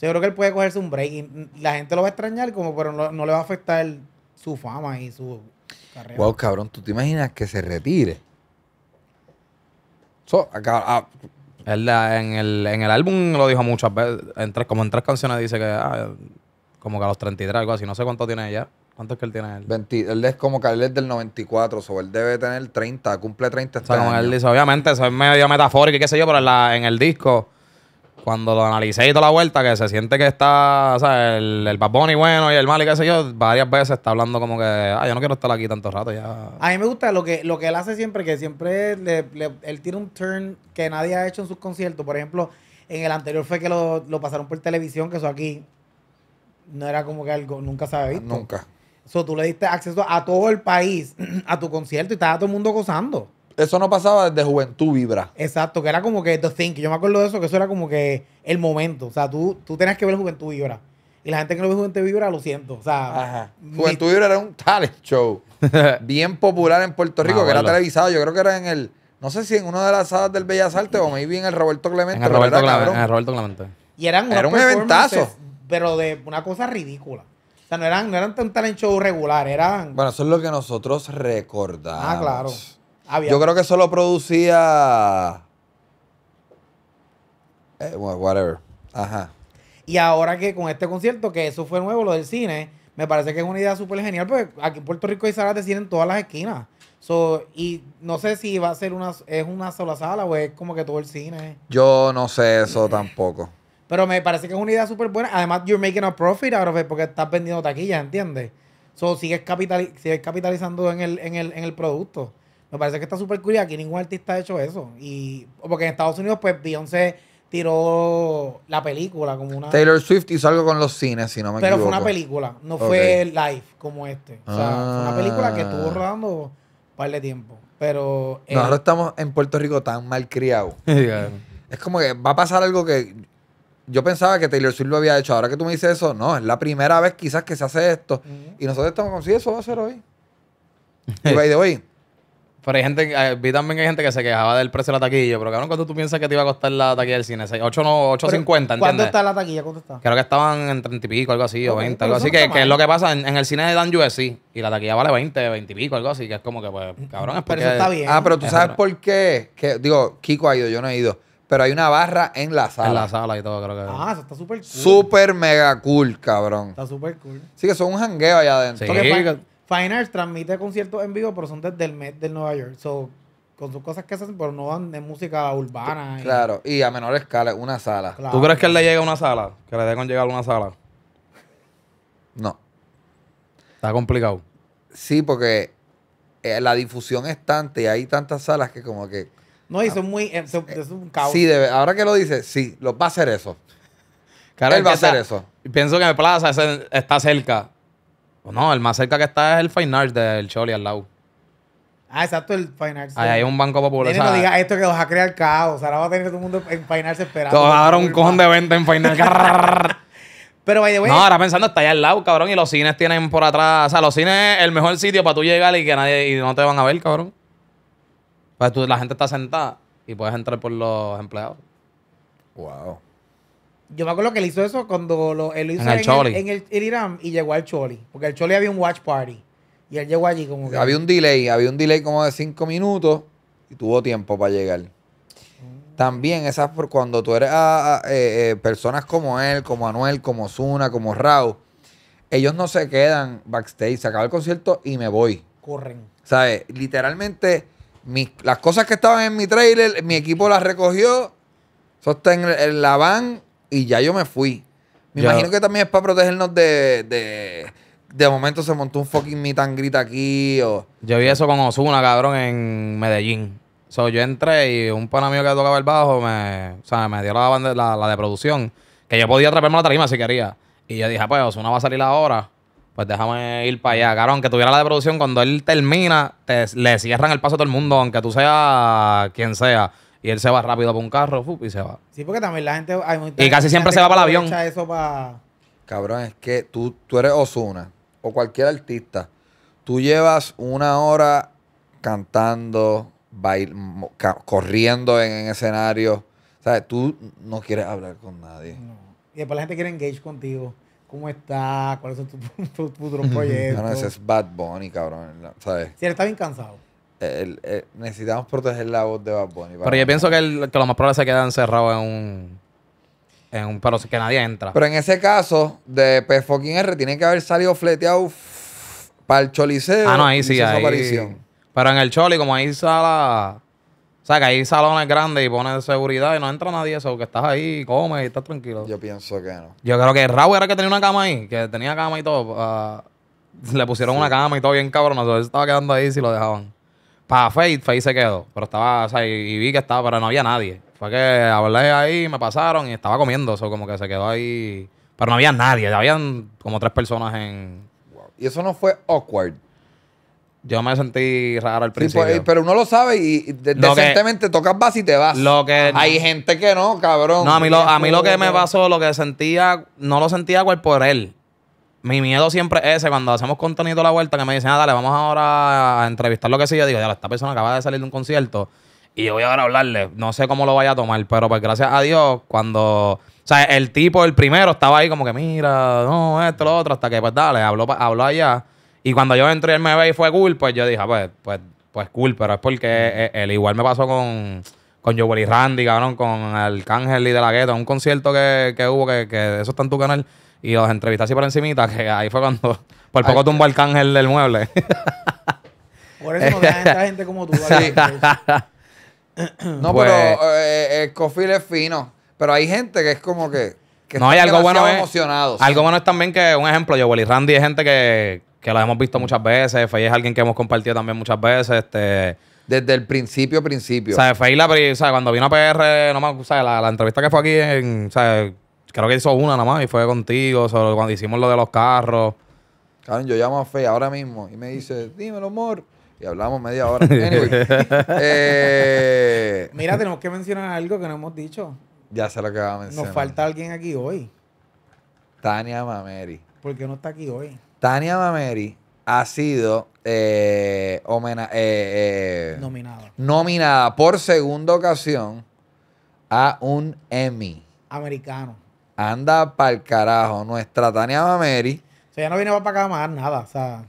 yo creo que él puede cogerse un break y la gente lo va a extrañar, como, pero no, le va a afectar su fama y su carrera. Wow, cabrón, ¿tú te imaginas que se retire? So, acá, ah, él en el, en el álbum lo dijo muchas veces. En como en tres canciones dice que ah, como que a los 33, algo así. No sé cuánto tiene ella. ¿Cuánto es que él tiene él? 20, él es como que él es del 94, o so él debe tener 30, cumple 30 este él dice, obviamente, eso es medio metafórico y qué sé yo, pero la, en el disco cuando lo analicé y toda la vuelta, que se siente que está, o sea, el, el Bad Bunny bueno y el mal y qué sé yo, varias veces está hablando como que, ah, yo no quiero estar aquí tanto rato ya. A mí me gusta lo que, lo que él hace siempre, que siempre él tiene un turn que nadie ha hecho en sus conciertos. Por ejemplo, en el anterior fue que lo, pasaron por televisión, que eso aquí no era como que algo, nunca se había visto. Nunca. Eso tú le diste acceso a todo el país, <clears throat> a tu concierto y estaba todo el mundo gozando. Eso no pasaba desde juventud, vibra. Exacto, que era como que The Think. Yo me acuerdo de eso, que eso era como que el momento. O sea, tú, tú tenías que ver Juventud Vibra. Y la gente que no ve Juventud Vibra, lo siento. O sea, Juventud Vibra era un talent show <laughs> bien popular en Puerto Rico, que era televisado. Yo creo que era en el, no sé si en una de las salas del Bellas Artes o maybe en el Roberto Clemente. En el Roberto, Clemente, en Roberto Clemente. Y eran era un eventazo. Pero de una cosa ridícula. O sea, no eran, no eran tan talent show regular, eran... Bueno, eso es lo que nosotros recordamos. Ah, claro. Yo creo que solo producía. Eh, whatever. Ajá. Y ahora que con este concierto, que eso fue nuevo, lo del cine, me parece que es una idea súper genial, porque aquí en Puerto Rico hay salas de cine en todas las esquinas. So, y no sé si va a ser una, es una sola sala o es como que todo el cine. Yo no sé eso tampoco. Pero me parece que es una idea súper buena. Además, you're making a profit ahora porque estás vendiendo taquillas, ¿entiendes? So, sigues, sigues capitalizando en el, en, el, en el producto. Me parece que está súper curioso. Aquí ningún artista ha hecho eso. Y, porque en Estados Unidos, pues Beyoncé tiró la película como una. Taylor Swift hizo algo con los cines, si no me equivoco. Pero fue una película, no fue live como este. O sea, fue una película que estuvo ah. rodando un par de tiempo. Pero. Eh, nosotros estamos en Puerto Rico tan mal criados. <laughs> es como que va a pasar algo que. Yo pensaba que Taylor Swift lo había hecho. Ahora que tú me dices eso, no, es la primera vez quizás que se hace esto. Y nosotros estamos como, eso va a ser hoy. <laughs> y by the way, pero hay gente, eh, vi también que hay gente que se quejaba del precio de la taquilla, pero cabrón, ¿cuánto tú piensas que te iba a costar la taquilla del cine? 8, no, 8.50, ¿entiendes? ¿Cuánto está la taquilla? ¿Cuánto está? Creo que estaban en 30 y pico, algo así, o 20, algo así, que, que, es lo que pasa en, el cine de Dan Juez, sí, y la taquilla vale 20, 20 y pico, algo así, que es como que, pues, cabrón, es Pero eso está bien. Ah, pero tú sabes por qué, que, digo, Kiko ha ido, yo no he ido, pero hay una barra en la sala. En la sala y todo, creo que. Ah, eso está súper cool. Súper mega cool, cabrón. Está súper cool. Sí, que son un jangueo allá adentro. Sí, Fine transmite conciertos en vivo, pero son desde el Met del Nueva York. So, con sus cosas que hacen, pero no van de música urbana. Claro, y a menor escala, una sala. ¿Tú crees que él le llega a una sala? Que le dejen llegar a una sala. No. Está complicado. Sí, porque eh, la difusión es tanta y hay tantas salas que como que... No, y ah, son muy. Eh, es un caos. Sí, ahora que lo dice, sí, lo, va a hacer eso. Claro, Él va a hacer eso. Y Pienso que Plaza está cerca. Pues no, el más cerca que está es el Fine Arts del Choli al lado. Ah, exacto, el Fine Arts. Ahí hay un banco popular. No diga esto que va a crear caos. Ahora va a tener todo el mundo en Fine esperando. Ahora a dar un cojón de venta en Fine <laughs> Pero, by the way. No, ahora pensando, está allá al lado, cabrón. Y los cines tienen por atrás. O sea, los cines es el mejor sitio para tú llegar y que nadie. Y no te van a ver, cabrón. Pues tú, la gente está sentada y puedes entrar por los empleados. Wow. Yo me acuerdo que él hizo eso cuando lo, él lo hizo en, el, en, y llegó al Choli. Porque el Choli había un watch party. Y él llegó allí como que. Había un delay, había un delay como de cinco minutos y tuvo tiempo para llegar. Mm. También esas por cuando tú eres a, eh, eh, personas como él, como Anuel, como Zuna, como Raúl, ellos no se quedan backstage, se acaba el concierto y me voy. Corren. ¿Sabes? Literalmente, las cosas que estaban en mi trailer, mi equipo las recogió. Eso está la van, y ya yo me fui. Me imagino que también es para protegernos de, de. de momento se montó un fucking grita aquí. O... Yo vi eso con Osuna, cabrón, en Medellín. So, yo entré y un pana mío que tocaba el bajo me, o sea, me dio la, la, de producción. Que yo podía atraparme la tarima si quería. Y yo dije, ah, pues Osuna va a salir ahora. Pues déjame ir para allá. Cabrón, que tuviera la de producción, cuando él termina, le cierran el paso a todo el mundo, aunque tú seas quien sea y él se va rápido para un carro y se va. Sí, porque también la gente. Hay y casi siempre se va para el avión. Eso pa Cabrón, es que tú, tú eres Osuna o cualquier artista. Tú llevas una hora cantando, bail, corriendo en, escenario. ¿Sabes? Tú no quieres hablar con nadie. Y después la gente quiere engage contigo. ¿Cómo está? ¿Cuáles son <laughs> tus <laughs> futuros proyectos? no, ese es Bad Bunny, cabrón. ¿Sabes? Sí, él está bien cansado. Eh, necesitamos proteger la voz de Bad Pero yo pienso que, lo más probable se queda encerrado en un. En un pero que nadie entra. Pero en ese caso de P pues, R tiene que haber salido fleteado para el choliseo. Ah, no, ahí sí, ahí. Aparición. Pero en el choli, como ahí sala. O sea, que hay salones grandes y pones seguridad y no entra nadie eso, que estás ahí, comes y estás tranquilo. Yo pienso que no. Yo creo que Rau era que tenía una cama ahí, que tenía cama y todo. Ah, le pusieron una cama y todo bien cabrón. eso estaba quedando ahí si lo dejaban. Pa, Faith, se quedó. Pero estaba, o sea, y, vi que estaba, pero no había nadie. Fue que hablé ahí, me pasaron y estaba comiendo. Eso como que se quedó ahí. Pero no había nadie. Habían como tres personas en... Y eso no fue awkward. Yo me sentí raro al pues, principio. pero uno lo sabe y, decentemente tocas vas y te vas. Hay gente que no, cabrón. No, a mí lo, a mí lo que me pasó, lo que sentía, no lo sentía cual por él mi miedo siempre es ese cuando hacemos contenido a la vuelta que me dicen, ah, dale, vamos ahora a entrevistar lo que sí. Yo digo, ya, esta persona acaba de salir de un concierto y yo voy ahora a hablarle. No sé cómo lo vaya a tomar, pero pues gracias a Dios, cuando. O sea, el tipo, el primero, estaba ahí como que, mira, no, esto, lo otro, hasta que, pues dale, habló, habló allá. Y cuando yo entré, él me ve y fue cool, pues yo dije, ah, pues, pues, pues cool, pero es porque él e, e, igual me pasó con con Joel y Randy, cabrón, con Arcángel y de la gueta, un concierto que, que hubo que, que eso está en tu canal y los entrevistas así por encimita, que ahí fue cuando por poco un tumbó el cángel del mueble. <laughs> Por eso no dejan gente, gente como tú. Sí. no, pues pero eh, el cofil es fino. Pero hay gente que es como que... no, hay algo bueno es, Algo bueno es también que, un ejemplo, yo, Willy Randy es gente que, que la hemos visto muchas veces. Faye es alguien que hemos compartido también muchas veces. Este... Desde el principio, principio. O sea, Faye, la, o cuando vino a PR, no me, o sea, la, la entrevista que fue aquí en... O creo que hizo una nada más y fue contigo, cuando hicimos lo de los carros. yo llamo a Fe ahora mismo y me dice, dímelo, amor. Y hablamos media hora. Anyway. <laughs> Eh, Mira, tenemos que mencionar algo que no hemos dicho. Ya sé lo que va a mencionar. Nos falta alguien aquí hoy. Tania Mameri. ¿Por qué no está aquí hoy? Tania Mameri ha sido eh, eh, eh nominada. nominada por segunda ocasión a un Emmy. Americano. Anda pa'l carajo. Nuestra Tania Mameri. O sea, ya no viene para acá más nada. O sea,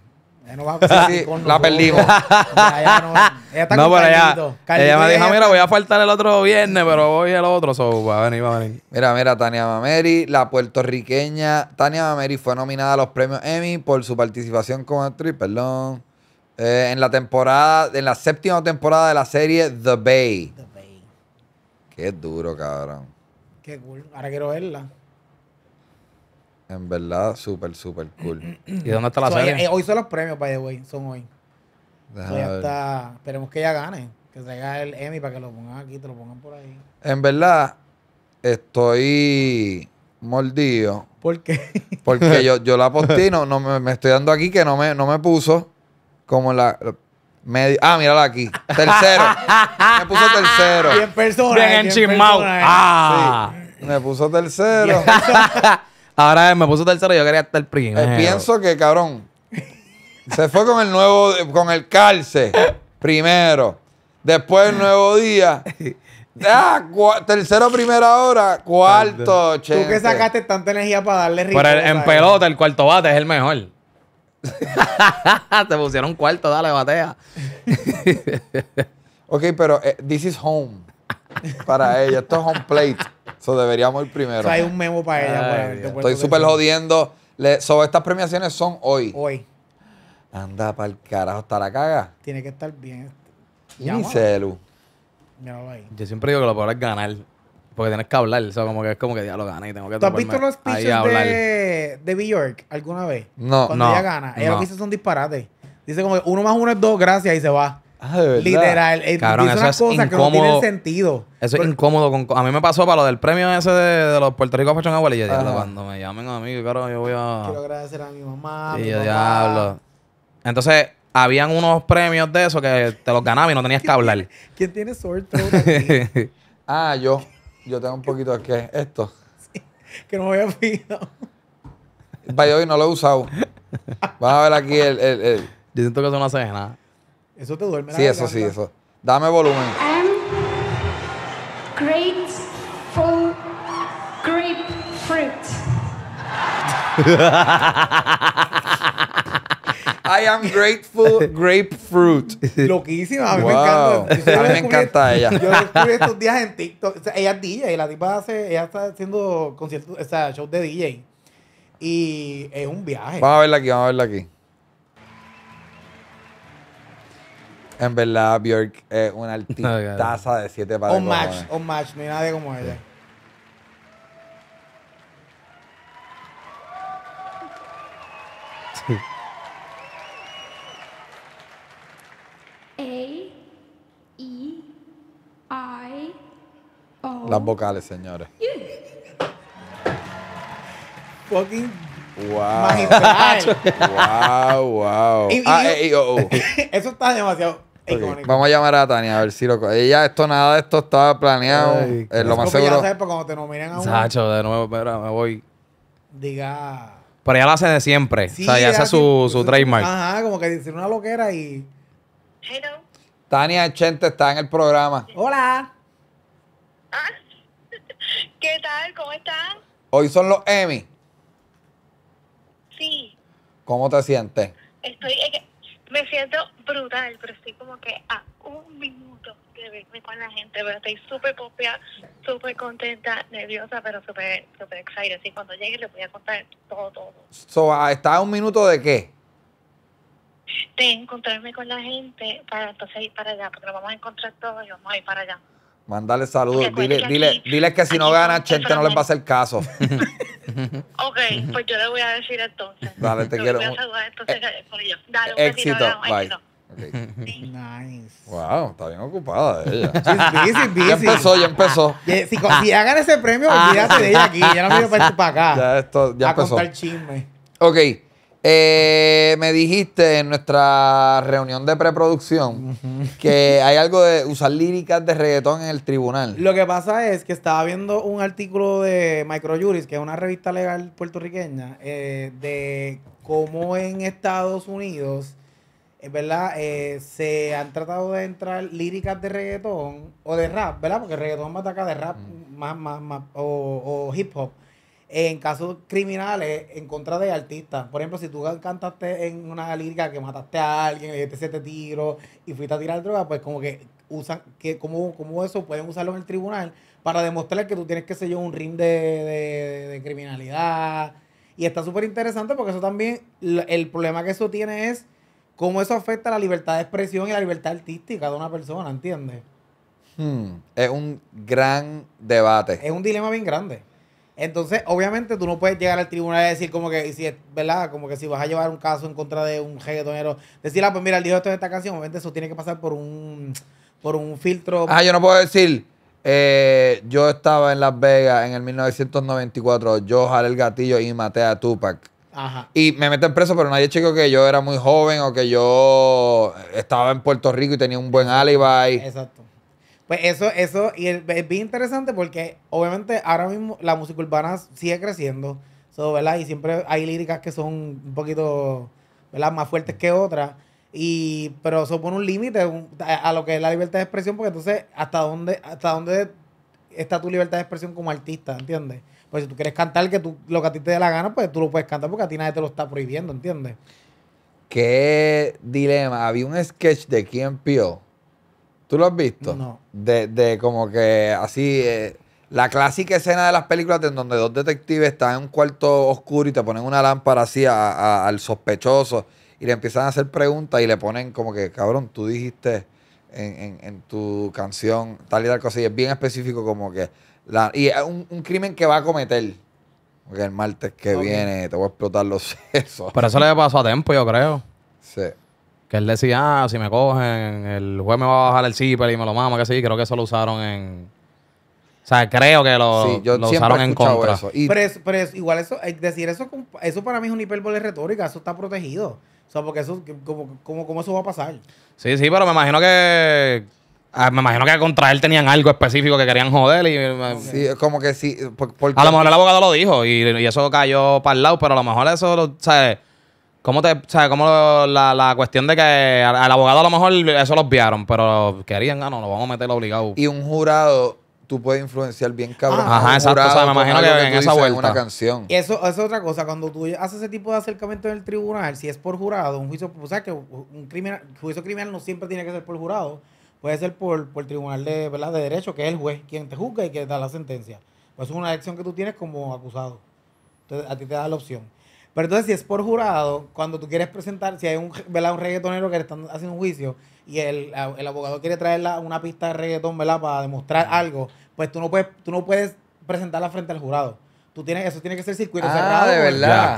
ya no va a conseguir la perdimos. no, ella <laughs> no, pero Ya, ella me dijo, mira, voy a faltar el otro viernes, pero voy el otro. So, va a venir, va a venir. Mira, mira, Tania Mameri, la puertorriqueña Tania Mameri fue nominada a los premios Emmy por su participación como actriz, perdón, eh, en la temporada, en la séptima temporada de la serie The Bay. The Bay. Qué duro, cabrón. Qué cool. Ahora quiero verla. En verdad, súper, súper cool. ¿Y dónde está la serie? Hoy, son los premios, by the way. Son hoy. ya está. Esperemos que ella gane. Que haga el Emmy para que lo pongan aquí, te lo pongan por ahí. En verdad, estoy mordido. ¿Por qué? Porque yo, <laughs> yo la aposté y no me, estoy dando aquí que no me, no me puso como la... Medio, ah, mírala aquí. Tercero. <laughs> me puso tercero. Bien persona. Bien enchismado. Ah. Me puso tercero. Ahora me puso tercero yo quería estar primero. Eh, pienso que, cabrón, se fue con el nuevo, con el calce primero. Después el nuevo día. Ah, tercero, primera hora, cuarto, che. Tú que sacaste tanta energía para darle rico. Pero en pelota, el cuarto bate es el mejor. <laughs> Te pusieron cuarto, dale, batea. <laughs> ok, pero eh, this is home. Para ella, esto es home plate. Eso deberíamos ir primero. hay un memo para ella. estoy súper jodiendo. Sobre estas premiaciones son hoy. Hoy. Anda para el carajo, está la caga. Tiene que estar bien. Este. Mi celu. Yo siempre digo que lo peor ganar. Porque tienes que hablar, Eso como que es como que ya lo gana y tengo que ¿Tú has visto los speeches de, de Bjork alguna vez? No, Cuando no, ella gana, ella no. lo dice son disparates. Dice como que uno más uno es dos, gracias, y se va. Ah, Literal. Eh, eso es incómodo. que no tiene sentido. Eso es incómodo. Con... A mí me pasó para lo del premio ese de, los Puerto Rico Fashion Awards. Y yo, diablo, cuando me llamen a mí, claro, yo voy a... Quiero agradecer a mi mamá, mi yo, diablo. Entonces, habían unos premios de eso que te los ganabas y no tenías que hablar. ¿Quién tiene suerte? <laughs> ah, yo. Yo tengo un poquito de qué, Esto. que no me había pillado. Vaya, hoy no lo he usado. Vas a ver aquí el... el, el... Yo siento que eso no hace nada. Eso te duerme. Sí, la eso, sí, eso. Dame volumen. I am grateful grapefruit. <laughs> I am grateful grapefruit. Loquísima, a mí me encanta. A mí me encanta ella. Yo descubrí estos días en TikTok. ella es DJ, la tipa hace, ella está haciendo conciertos, o sea, shows de DJ. Y es un viaje. Vamos a verla aquí, vamos a verla aquí. En verdad, Bjork es una <laughs> taza de siete para Un match, un match, ni nadie como ella. A E I O Las vocales, señores. Fucking Wow. wow, wow. Ah, o, eh, oh, oh. <laughs> Eso está demasiado. Vamos a llamar a Tania a ver si lo. Ella, esto nada de esto estaba planeado. es eh, lo más seguro. Ya sabes, pues, cuando te nominen a un. Sacho, de nuevo, espera, me voy. Diga. Pero ella lo hace de siempre. o sea, ella hace su, su, trademark. Ajá, como que dice una loquera y. Hello. Tania Echente está en el programa. Hola. <laughs> ¿Qué tal? ¿Cómo están? Hoy son los Emmy. Sí. ¿Cómo te sientes? Estoy me siento brutal, pero estoy como que a un minuto de verme con la gente, pero estoy súper copia, súper contenta, nerviosa, pero súper super excited. Así cuando llegue les voy a contar todo, todo. So, ah, ¿Está a un minuto de qué? De encontrarme con la gente para entonces ir para allá, porque lo vamos a encontrar todos y vamos a ir para allá. Mándale saludos. Pues, dile, que dile, dile que si no gana, Chente no les va a hacer caso. <laughs> ok, pues yo le voy a decir entonces. Dale, te quiero. éxito. bye. Nice. Wow, está bien ocupada ella. <laughs> Sí, sí, sí. Ya empezó, ya empezó. <laughs> si, si hagan ese premio, olvídate de ella aquí. Ya no me voy para acá. Ya, esto, ya a contar chisme. Ok. Eh, me dijiste en nuestra reunión de preproducción que hay algo de usar líricas de reggaetón en el tribunal. Lo que pasa es que estaba viendo un artículo de Microjuris, que es una revista legal puertorriqueña, eh, de cómo en Estados Unidos, eh, ¿verdad? Eh, se han tratado de entrar líricas de reggaetón o de rap, ¿verdad? Porque el reggaetón va a de rap mm. o hip hop en casos criminales en contra de artistas. Por ejemplo, si tú cantaste en una lírica que mataste a alguien, le hiciste siete tiros y fuiste a tirar droga, pues como que usan, que como, eso pueden usarlo en el tribunal para demostrar que tú tienes, que sé yo, un ring de, criminalidad. Y está súper interesante porque eso también, el problema que eso tiene es cómo eso afecta la libertad de expresión y la libertad artística de una persona, ¿entiendes? Hmm, es un gran debate. Es un dilema bien grande. Entonces, obviamente, tú no puedes llegar al tribunal y decir como que, si, es ¿verdad? Como que si vas a llevar un caso en contra de un reggaetonero, decir, ah, pues mira, el dijo de esta canción, obviamente eso tiene que pasar por un, por un filtro. Ah, yo no puedo decir, eh, yo estaba en Las Vegas en el 1994, yo jalé el gatillo y maté a Tupac. Ajá. Y me meten preso, pero nadie chico que yo era muy joven o que yo estaba en Puerto Rico y tenía un buen alibi. Exacto. Pues eso, eso, y es bien interesante porque obviamente ahora mismo la música urbana sigue creciendo, ¿verdad? Y siempre hay líricas que son un poquito, ¿verdad? Más fuertes que otras, y, pero eso pone un límite a, lo que es la libertad de expresión, porque entonces, ¿hasta dónde, hasta dónde está tu libertad de expresión como artista, ¿entiendes? Pues si tú quieres cantar que tú, lo que a ti te dé la gana, pues tú lo puedes cantar porque a ti nadie te lo está prohibiendo, ¿entiendes? Qué dilema. Había un sketch de Kim Pio ¿Tú lo has visto? No. De, de como que así. Eh, la clásica escena de las películas en donde dos detectives están en un cuarto oscuro y te ponen una lámpara así al sospechoso y le empiezan a hacer preguntas y le ponen como que, cabrón, tú dijiste en, tu canción tal y tal cosa y es bien específico como que... La, y es un, crimen que va a cometer. Porque el martes que viene te voy a explotar los <laughs> sesos. Pero eso le pasó a tiempo, yo creo. Sí. Que él decía, ah, si me cogen, el juez me va a bajar el zipper y me lo mama, que sí, creo que eso lo usaron en. O sea, creo que lo, usaron en contra. Pero, pero igual eso, es eh, decir eso, eso para mí es un de retórica, eso está protegido. O sea, porque eso, ¿cómo, cómo, eso va a pasar? Sí, sí, pero me imagino que ah, me imagino que contra él tenían algo específico que querían joder. Y, eh, sí, como que sí. a lo mejor el abogado lo dijo y, y, eso cayó para el lado, pero a lo mejor eso, o sea, ¿Cómo te, o sea, cómo la, la, cuestión de que al, abogado a lo mejor eso lo enviaron pero querían, ah, no, lo vamos a meter obligado. Y un jurado, tú puedes influenciar bien cabrón. ajá, me imagino en esa vuelta. Y eso, es otra cosa. Cuando tú haces ese tipo de acercamiento en el tribunal, si es por jurado, un juicio, o sea, que un criminal, juicio criminal no siempre tiene que ser por jurado. Puede ser por, por el tribunal de, ¿verdad? de derecho, que es el juez quien te juzga y que da la sentencia. Pues es una elección que tú tienes como acusado. Entonces, a ti te da la opción. Pero entonces, si es por jurado, cuando tú quieres presentar, si hay un, un reggaetonero que le están haciendo un juicio y el, abogado quiere traer una pista de reggaetón para demostrar algo, pues tú no puedes, tú no puedes presentarla frente al jurado. Tú tienes, eso tiene que ser circuito ah, cerrado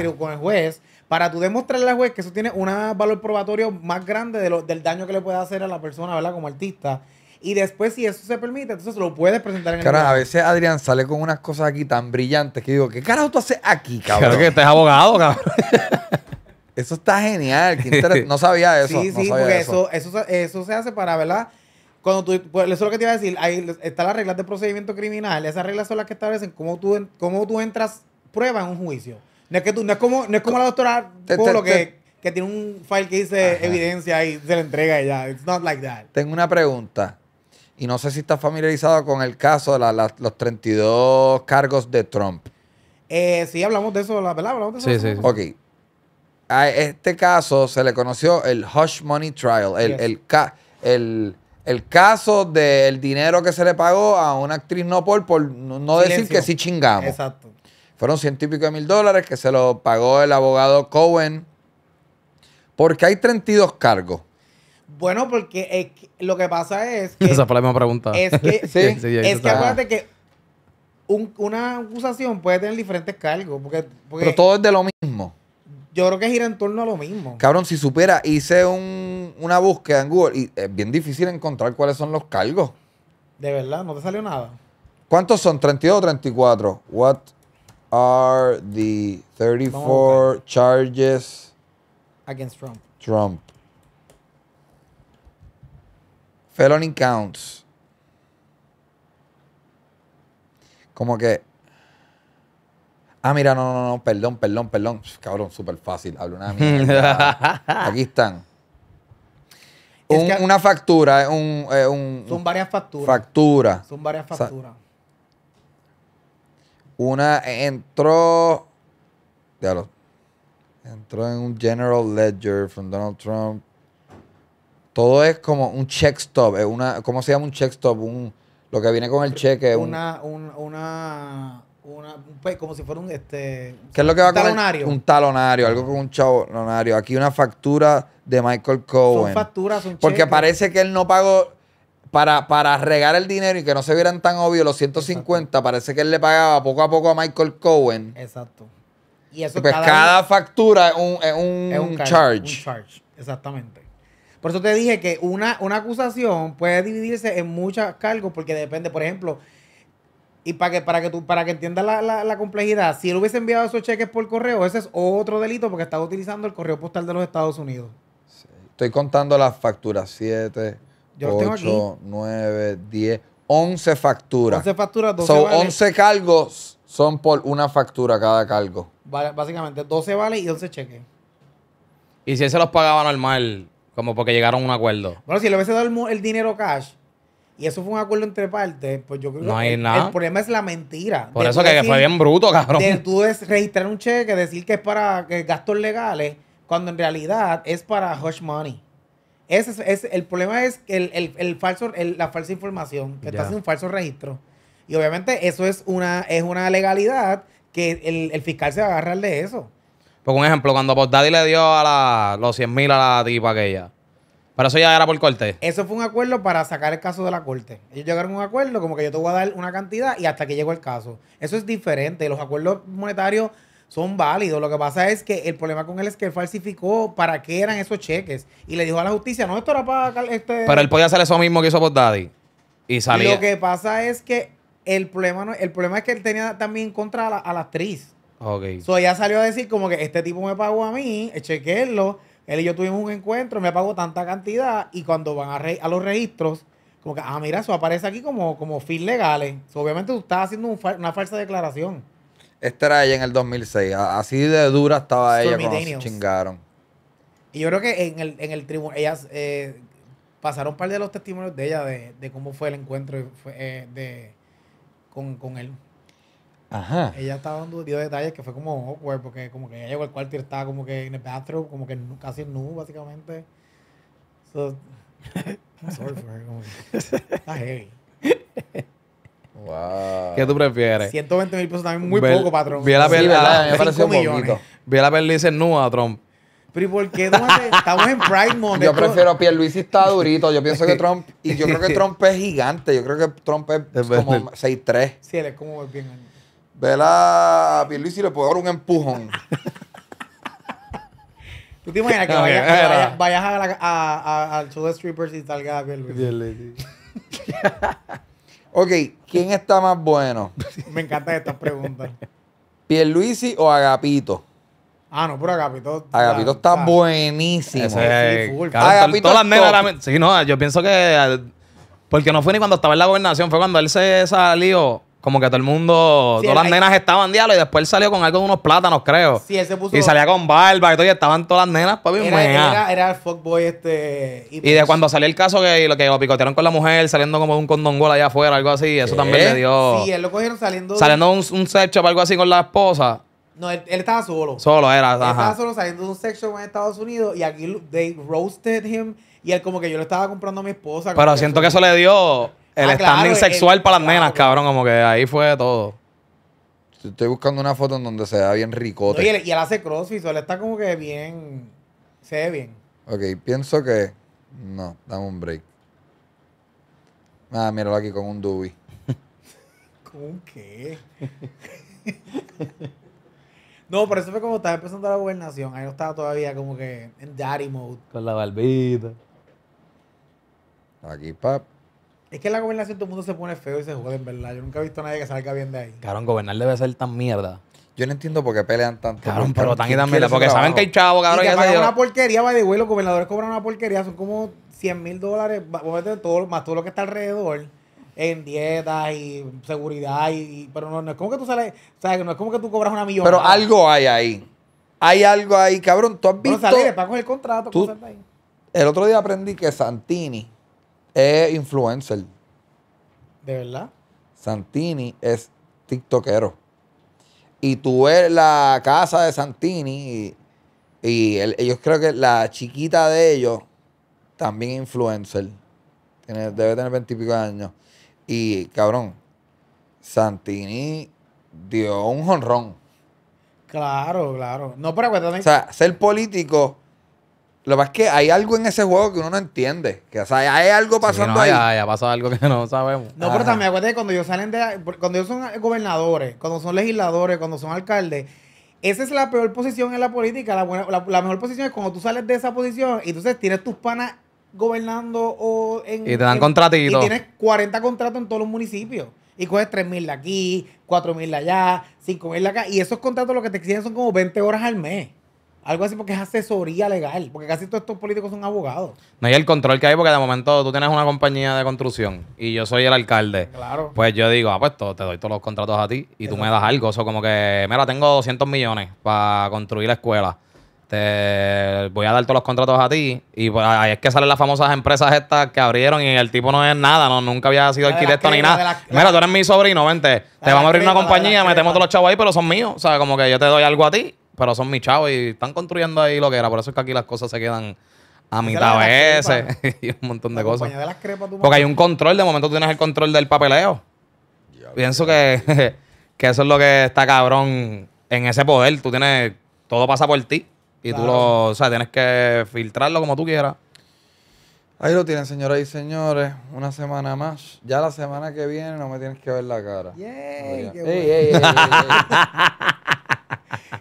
de Con, el, juez para tú demostrarle al juez que eso tiene un valor probatorio más grande del daño que le puede hacer a la persona, ¿verdad? Como artista y después, si eso se permite, entonces lo puedes presentar en el Cara, a veces Adrián sale con unas cosas aquí tan brillantes que digo, ¿qué carajo tú haces aquí, cabrón? Claro que estás abogado, cabrón. <laughs> eso está genial. no sabía eso. Sí, sí, porque eso. Eso, se hace para, ¿verdad? cuando tú, pues, eso es lo que te iba a decir, ahí están las reglas de procedimiento criminal, esas reglas son las que establecen cómo tú, cómo tú entras prueba en un juicio. No es, que tú, no es, como, la doctora Polo que, tiene un file que dice evidencia y se la entrega y ya. It's not like that. Tengo una pregunta. Y no sé si estás familiarizado con el caso de los 32 cargos de Trump. Eh, sí, hablamos de eso, ¿verdad? Hablamos de eso. Sí, sí. Ok. A este caso se le conoció el Hush Money Trial, el, el, caso del dinero que se le pagó a una actriz no por, por no decir que sí chingamos. Exacto. Fueron ciento y de mil dólares que se lo pagó el abogado Cohen. Porque hay 32 cargos. Bueno, porque lo que pasa es <laughs> que... Esa fue la misma pregunta. Es que, <laughs> es que acuérdate que una acusación puede tener diferentes cargos. Porque, Pero todo es de lo mismo. Yo creo que gira en torno a lo mismo. Cabrón, si supera, hice una búsqueda en Google y es bien difícil encontrar cuáles son los cargos. De verdad, no te salió nada. ¿Cuántos son? ¿32 o 34? What are the 34 charges against Trump? Trump. Felony counts. Como que. Ah, mira, no, no, no, perdón, perdón, perdón. cabrón, súper fácil. Hablo nada. <laughs> Aquí están. Es una factura, un, Son varias facturas. Factura. Son varias facturas. una entró. déjalo Entró en un general ledger from Donald Trump todo es como un check stop, una, ¿cómo se llama un check stop? Un, lo que viene con el cheque. Una, una, una, pues, como si fuera un, este, ¿Qué es lo que va un talonario. un talonario, algo con un talonario. Aquí una factura de Michael Cohen. Son facturas, son Porque parece que él no pagó, para, para regar el dinero y que no se vieran tan obvio los 150, parece que él le pagaba poco a poco a Michael Cohen. Exacto. Y eso pues cada, factura es un, es Un charge, exactamente. Por eso te dije que una, una acusación puede dividirse en muchos cargos porque depende, por ejemplo, y para que, para que tú, para que entiendas la, complejidad, si él hubiese enviado esos cheques por correo, ese es otro delito porque estaba utilizando el correo postal de los Estados Unidos. Estoy contando las facturas 7, 8, 9, 10, 11 facturas. 11 facturas, 12 Son 11 cargos son por una factura cada cargo. básicamente 12 vales y 11 cheques. Y si él se los pagaba normal, como porque llegaron a un acuerdo. Bueno, si le hubiese dado el, dinero cash y eso fue un acuerdo entre partes, pues yo creo que el, problema es la mentira. Por eso que, fue bien bruto, cabrón. tú registrar un cheque, decir que es para gastos legales, cuando en realidad es para hush money. Ese es, el problema es el, el, el falso, la falsa información, que estás en un falso registro. Y obviamente eso es una, es una legalidad que el, fiscal se va a agarrar de eso. Por un ejemplo, cuando Bob le dio a los 100 mil a la tipa aquella. Pero eso ya era por corte. Eso fue un acuerdo para sacar el caso de la corte. Ellos llegaron a un acuerdo como que yo te voy a dar una cantidad y hasta que llegó el caso. Eso es diferente. Los acuerdos monetarios son válidos. Lo que pasa es que el problema con él es que falsificó para qué eran esos cheques. Y le dijo a la justicia, no, esto era para... Este... Pero él podía hacer eso mismo que hizo Bob Daddy. Y salió Lo que pasa es que el problema, no, el problema es que él tenía también contra a la actriz. Ok. So ella salió a decir como que este tipo me pagó a mí, chequearlo. Él y yo tuvimos un encuentro, me pagó tanta cantidad y cuando van a, a los registros, como que, ah, mira, eso aparece aquí como, como fin legales. obviamente tú estás haciendo una falsa declaración. Esta era ella en el 2006. Así de dura estaba ella cuando chingaron. Y yo creo que en el, en el tribunal, ellas eh, pasaron un par de los testimonios de ella de, cómo fue el encuentro eh, con, con él. Ella estaba dando detalles que fue como awkward, porque como que ella llegó al cuarto y estaba como que en el bathroom, como que casi en nu, básicamente. sorry for her, como que, está heavy. Wow. ¿Qué tú prefieres? 120 mil pesos también muy poco, patrón. Vi la perla, me pareció Vi la perla y dice nu a Trump. Pero ¿y por qué estamos en Pride Month? Yo prefiero, Pierluisi está durito. Yo pienso que <laughs> Trump, y yo creo que Trump es gigante. Yo creo que Trump es, es como 6'3". Sí, él es como bien grande ver a Pierluisi le puedo dar un empujón. ¿Tú te imaginas que <laughs> vayas, a, la, a, show de strippers y salga Pierluisi? Pierluisi. ok, ¿quién está más bueno? Me encantan estas preguntas. ¿Pierluisi o Agapito? Ah, no, pero Agapito. Agapito está buenísimo. full, Agapito todas las Sí, no, yo pienso que. Ah, porque no fue ni cuando estaba en la gobernación, fue cuando él se salió como que todo el mundo, todas las nenas estaban diablo y después él salió con algo de unos plátanos, creo. Y salía con barba y todo, y estaban todas las nenas, papi, Era, era, era el fuckboy este. Y, de pues- cuando salió el caso que, lo que lo picotearon con la mujer, saliendo como de un condón gol allá afuera, algo así, eso también ¿Eh? le dio. Sí, él lo cogieron saliendo. Saliendo de un, sexo sex algo así con la esposa. No, él, estaba solo. Solo era, él Estaba solo saliendo de un sex shop en Estados Unidos y aquí they roasted him y él como que yo lo estaba comprando a mi esposa. Pero siento que eso le dio el ah, standing sexual para las nenas, cabrón, como que ahí fue todo. Estoy buscando una foto en donde se vea bien ricote. Oye, y él hace crossfit, él está como que bien. Se ve bien. Ok, pienso que. No, dame un break. Ah, míralo aquí con un dubi. <laughs> ¿Con qué? <laughs> no, pero eso fue como estaba empezando la gobernación. Ahí no estaba todavía como que en daddy mode. Con la barbita. Aquí, papá. Es que la gobernación todo el mundo se pone feo y se jode, en verdad. Yo nunca he visto a nadie que salga bien de ahí. Cabrón, gobernar debe ser tan mierda. Yo no entiendo por qué pelean tanto. Cabrón, pero tan y tan mierda. Porque saben que hay chavo, cabrón. Y que una porquería, va de güey. Los gobernadores cobran una porquería. Son como 100 mil dólares, todo, más todo lo que está alrededor en dietas y seguridad y, pero no, es como que tú sales, sabes sea, no es como que tú cobras una millón. Pero algo hay ahí. Hay algo ahí, cabrón. Tú has visto. No sale, le con el contrato, ahí. El otro día aprendí que Santini es influencer. ¿De verdad? Santini es tiktokero. Y tú ves la casa de Santini y, ellos creo que la chiquita de ellos también influencer. debe tener veintipico años. Y cabrón, Santini dio un jonrón. Claro, claro. No, pero acuérdate. O sea, ser político lo que que hay algo en ese juego que uno no entiende. Que, o sea, hay algo pasando ahí. no, ya, Ya algo que no sabemos. No, pero también acuérdate que cuando ellos salen de. Cuando ellos son gobernadores, cuando son legisladores, cuando son alcaldes, esa es la peor posición en la política. La, mejor posición es cuando tú sales de esa posición y entonces tienes tus panas gobernando o Y te dan Y tienes 40 contratos en todos los municipios. Y coges 3 mil de aquí, 4 mil de allá, 5 mil de acá. Y esos contratos lo que te exigen son como 20 horas al mes. Algo así porque es asesoría legal, porque casi todos estos políticos son abogados. No hay el control que hay porque de momento tú tienes una compañía de construcción y yo soy el alcalde. Claro. Pues yo digo, apuesto, ah, te doy todos los contratos a ti y tú me das algo. Eso como que, mira, tengo 200 millones para construir la escuela. Te voy a dar todos los contratos a ti. Y pues, ahí es que salen las famosas empresas estas que abrieron y el tipo no es nada, no, nunca había sido arquitecto ni nada. Mira, tú eres mi sobrino, vente. Te vamos a abrir una compañía, metemos todos los chavos ahí, pero son míos. O sea, como que yo te doy algo a ti pero son mis chavos y están construyendo ahí lo que era. Por eso es que aquí las cosas se quedan a mitad veces <laughs> y un montón de cosas. Porque hay un control, de momento tú tienes el control del papeleo. Pienso <laughs> que, eso es lo que está cabrón en ese poder. Tú tienes, todo pasa por ti y tú lo, o sea, tienes que filtrarlo como tú quieras. Ahí lo tienen, señoras y señores. Una semana más. Ya la semana que viene no me tienes que ver la cara. Yay, <laughs>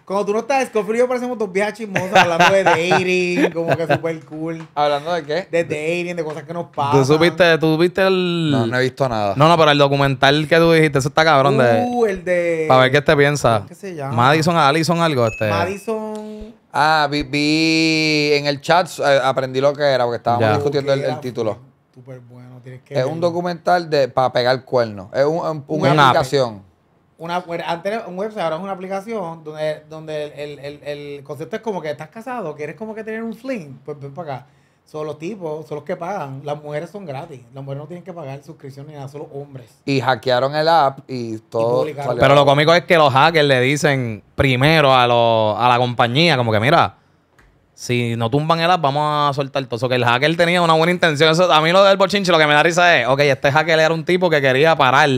Cuando tú no estás frío parecemos dos viejas chismosas hablando de dating, como que súper cool. ¿Hablando de qué? De dating, de cosas que nos pasan. Tú supiste, tú viste el. No, no he visto nada. No, no, pero el documental que tú dijiste, eso está cabrón. de... Uh, el de. Para ver qué te piensa. ¿Qué se llama? Madison, Allison, algo este. Madison. Ah, vi, en el chat, eh, aprendí lo que era, porque estábamos discutiendo el, título. Súper bueno, tienes que. Es un documental de para pegar cuernos. Es un, una aplicación una, antes un website, ahora es una aplicación donde, el, concepto es como que estás casado, quieres como que tener un fling, pues ven para acá. Son los tipos, son los que pagan. Las mujeres son gratis. Las mujeres no tienen que pagar suscripción ni nada, son los hombres. Y hackearon el app y todo. Pero lo cómico es que los hackers le dicen primero a, a la compañía, como que mira, si no tumban el app, vamos a soltar todo. Eso que el hacker tenía una buena intención. a mí lo del bochinche lo que me da risa es, ok, este hacker era un tipo que quería parar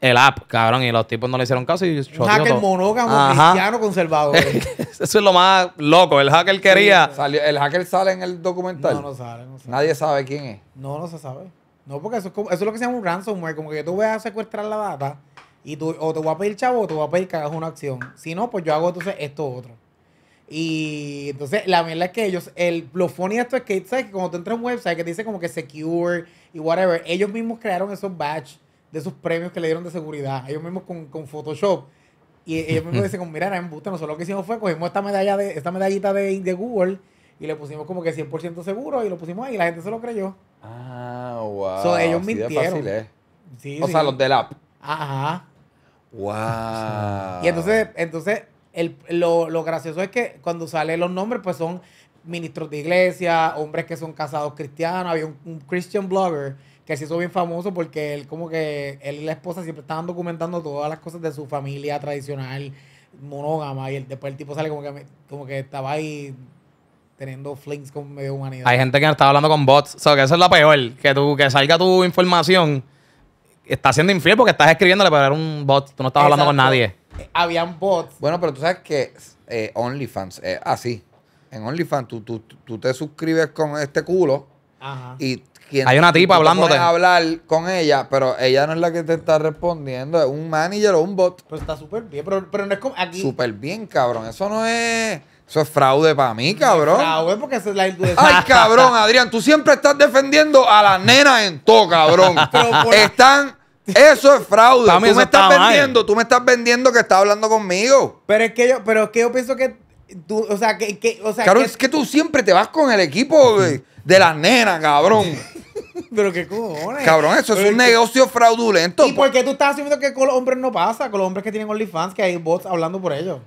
el app, cabrón, y los tipos no le hicieron caso y Un hacker monógamo, cristiano, conservador. <laughs> Eso es lo más loco. El hacker quería. el hacker sale en el documental. No, no sale, Nadie sabe quién es. No, no se sabe. No, porque eso es, eso es lo que se llama un ransomware. Como que tú vas a secuestrar la data y tú o te voy a pedir chavo o te voy a pedir que hagas una acción. Si no, pues yo hago entonces esto otro. Y entonces la verdad es que ellos, el, lo funny de esto es que, ¿sabes? que cuando tú entras en un website que dice como que secure y whatever, ellos mismos crearon esos badges de sus premios que le dieron de seguridad. Ellos mismos con, Photoshop. Y e-, ellos mismos <laughs> dicen, mira, en no nosotros lo que hicimos fue cogimos esta medalla de, esta medallita de, de Google y le pusimos como que 100% seguro y lo pusimos ahí y la gente se lo creyó. Ah, wow. So, ellos mintieron. o sea, los del app. Ajá. Wow. Y entonces, entonces lo, gracioso es que cuando salen los nombres, pues son ministros de iglesia, hombres que son casados cristianos. Había un Christian blogger que se hizo bien famoso porque él como que él y la esposa siempre estaban documentando todas las cosas de su familia tradicional monógama y después el tipo sale como que como estaba ahí teniendo flings con medio humanidad. Hay gente que estaba hablando con bots, o sea, que eso es la peor, que tú que salga tu información Está siendo infiel porque estás escribiéndole para era un bot, tú no estabas hablando con nadie. Eh, habían bots. Bueno, pero tú sabes que eh, OnlyFans es así. En OnlyFans tú, tú, tú te suscribes con este culo Ajá. y hay una tipa hablándote. Puedes hablar con ella, pero ella no es la que te está respondiendo. Es un manager o un bot. Pero está súper bien. Pero, no es como aquí. Súper bien, cabrón. Eso no es. Eso es fraude para mí, cabrón. porque la <laughs> Ay, cabrón, Adrián, tú siempre estás defendiendo a la nena en todo, cabrón. <laughs> Están. Eso es fraude. Tú me estás vendiendo, tú me estás vendiendo que estás hablando conmigo. Pero es que yo, pero es que yo pienso que tú, o sea, que, claro, es que tú siempre te vas con el equipo, güey de las nenas, cabrón. <laughs> Pero qué cojones. Cabrón, eso es un negocio fraudulento. ¿Y por qué tú estás asumiendo que con los hombres no pasa? Con los hombres que tienen OnlyFans, que hay bots hablando por ellos.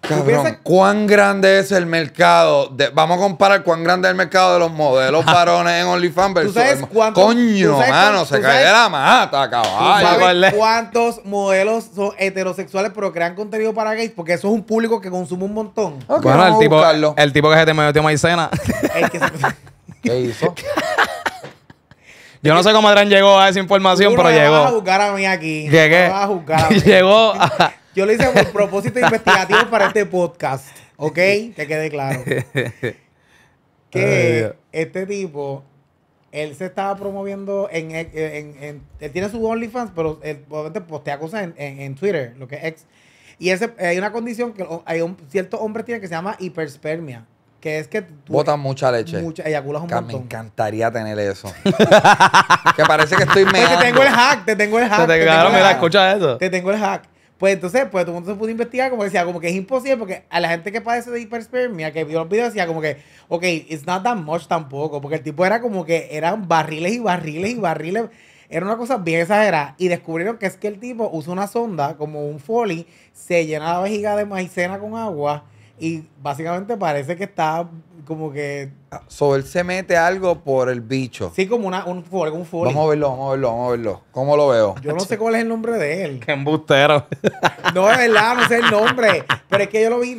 Cabrón, ¿cuán grande es el mercado? vamos a comparar cuán grande es el mercado de los modelos <laughs> varones en OnlyFans versus... ¿Tú sabes cuántos, coño, mano, se cae de la mata, caballo. cuántos modelos son heterosexuales pero crean contenido para gays? Porque eso es un público que consume un montón. bueno, el tipo, el tipo, que se te metió maicena. El que se... <laughs> ¿Qué hizo? <laughs> Yo no sé cómo Adrián llegó a esa información, pero llegó. vas a juzgar a mí aquí. <laughs> Llegué. a juzgar <laughs> Llegó Yo lo hice por propósito investigativo para este podcast. ¿Ok? Que quede claro. que este tipo, él se estaba promoviendo en... él tiene su OnlyFans, pero él postea cosas en, Twitter, lo que es Y ese, hay una condición que hay un cierto hombre que se llama hiperspermia. Que es que. Botan mucha leche. Mucha, eyaculas un que montón. Me encantaría tener eso. <laughs> que parece que estoy meando. te tengo el hack, te tengo el hack. Te, te, te mira, escucha eso. Te tengo el hack. Pues entonces, pues todo el mundo se pudo investigar, como decía, como que es imposible, porque a la gente que padece de hiperspermia, que vio los videos, decía como que, ok, it's not that much tampoco, porque el tipo era como que eran barriles y barriles y barriles, era una cosa bien exagerada, y descubrieron que es que el tipo usa una sonda, como un foley, se llena la vejiga de maicena con agua, y básicamente parece que está como que. Ah, sobre él se mete algo por el bicho. Sí, como una, un fuego, un Vamos a verlo, vamos a verlo, vamos a verlo. ¿Cómo lo veo? Yo no sé cuál es el nombre de él. Qué embustero. <laughs> No, de verdad, no sé el nombre. Pero es que yo lo vi.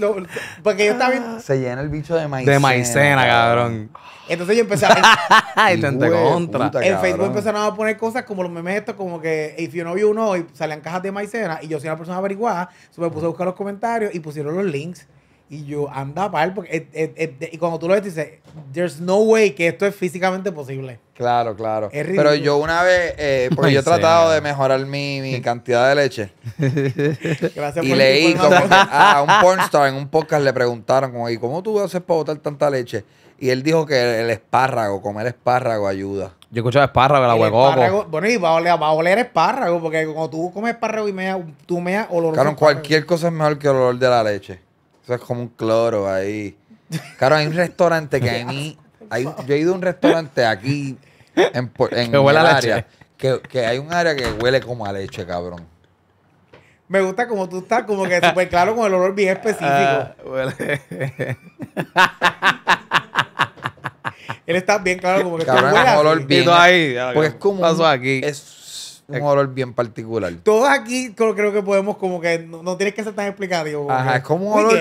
porque yo estaba viendo. Ah. Se llena el bicho de maicena. De maicena, cabrón. Entonces yo empecé a. <laughs> y te contra. en Facebook empezaron a poner cosas como los memes estos, como que. if you know vi uno y salían cajas de maicena. Y yo soy una persona averiguada. se me puse a buscar los comentarios y pusieron los links. Y yo, anda para porque. Eh, eh, eh, y cuando tú lo ves, dices, there's no way que esto es físicamente posible. Claro, claro. Pero yo una vez, eh, <laughs> porque yo he tratado de mejorar mi, cantidad de leche. <laughs> Gracias y leí <laughs> a ah, un pornstar en un podcast le preguntaron, como, ¿y cómo tú haces para botar tanta leche? Y él dijo que el espárrago, comer espárrago ayuda. Yo escuchaba espárrago, la huevo. Bueno, y va a, oler, espárrago, porque cuando tú comes espárrago y mea, tú meas olor. Claro, cualquier cosa es mejor que el olor de la leche. Eso es como un cloro ahí. Claro, hay un restaurante que <laughs> a mí. Hay, yo he ido a un restaurante aquí en, <laughs> en que área. Que, que hay un área que huele como a leche, cabrón. Me gusta como tú estás, como que súper claro con el olor bien <laughs> ah, específico. huele. Él está bien claro como que cabrón, huele a olor bien. Ahí, porque es como. paso aquí. Es un eh, olor bien particular. Todos aquí creo, que podemos como que no, tienes que ser tan explicado Ajá, es como un olor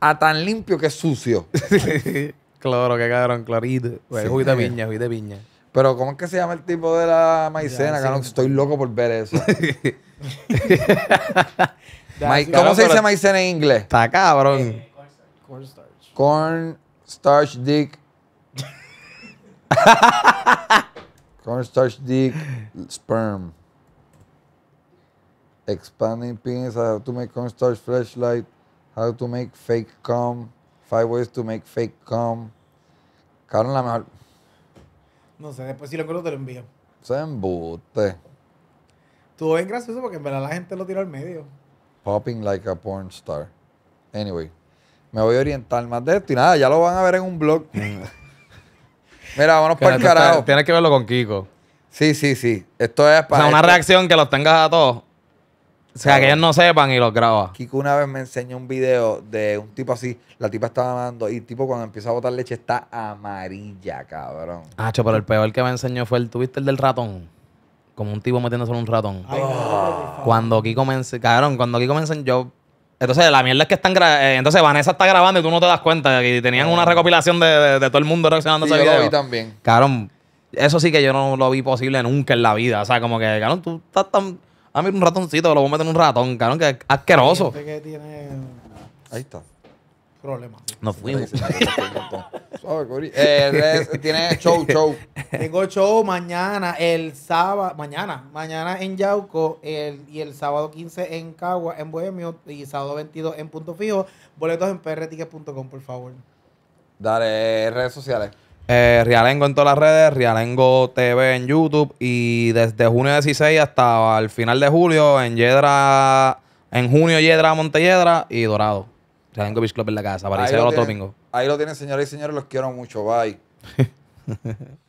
a tan limpio que es sucio. <laughs> claro que cabrón, clarito pues, de piña, piña. Pero, ¿cómo es que se llama el tipo de la maicena? Estoy loco por ver eso. <laughs> ¿Cómo se dice maicena en inglés? Está cabrón. Eh, corn starch. Corn starch dick. <laughs> Cornstarch dick, sperm. Expanding penis, how to make cornstarch flashlight, how to make fake cum, five ways to make fake cum. Cabrón, la mejor. No sé, después si lo encuentro te lo envío. Se embute. Todo es gracioso porque en verdad la gente lo tira al medio. Popping like a porn star. Anyway, me voy a orientar más de esto y nada, ya lo van a ver en un blog. <laughs> Mira, vámonos para el carajo. Tienes que verlo con Kiko. Sí, sí, sí. Esto es para. O sea, una reacción que los tengas a todos. O sea, que ellos no sepan y los graba. Kiko una vez me enseñó un video de un tipo así. La tipa estaba dando y tipo cuando empieza a botar leche está amarilla, cabrón. Ah, pero el peor que me enseñó fue el, ¿tuviste el del ratón? Como un tipo metiendo solo un ratón. Cuando Kiko me enseñó, cabrón, cuando Kiko me yo entonces, la mierda es que están. grabando, eh, Entonces, Vanessa está grabando y tú no te das cuenta. Y tenían una ah. recopilación de, todo el mundo reaccionando a ese yo lo vi también. carón eso sí que yo no lo vi posible nunca en la vida. O sea, como que, carón tú estás tan. a mí un ratoncito, lo voy a meter en un ratón, carón que asqueroso. Ahí está problema. Nos fuimos. <laughs> Eh, tiene show, show. Tengo show mañana, el sábado, mañana, mañana en Yauco y el sábado 15 en Cagua, en Bohemio y sábado 22 en Punto Fijo. Boletos en prticket.com, por favor. Dale, eh, redes sociales. Eh, Rialengo en todas las redes, Rialengo TV en YouTube y desde junio 16 hasta el final de julio en Yedra, en junio Yedra, Montelledra y Dorado ven Beach Club en la casa. Para irse los domingos. Ahí lo tienen, señores y señores. Los quiero mucho. Bye. <laughs>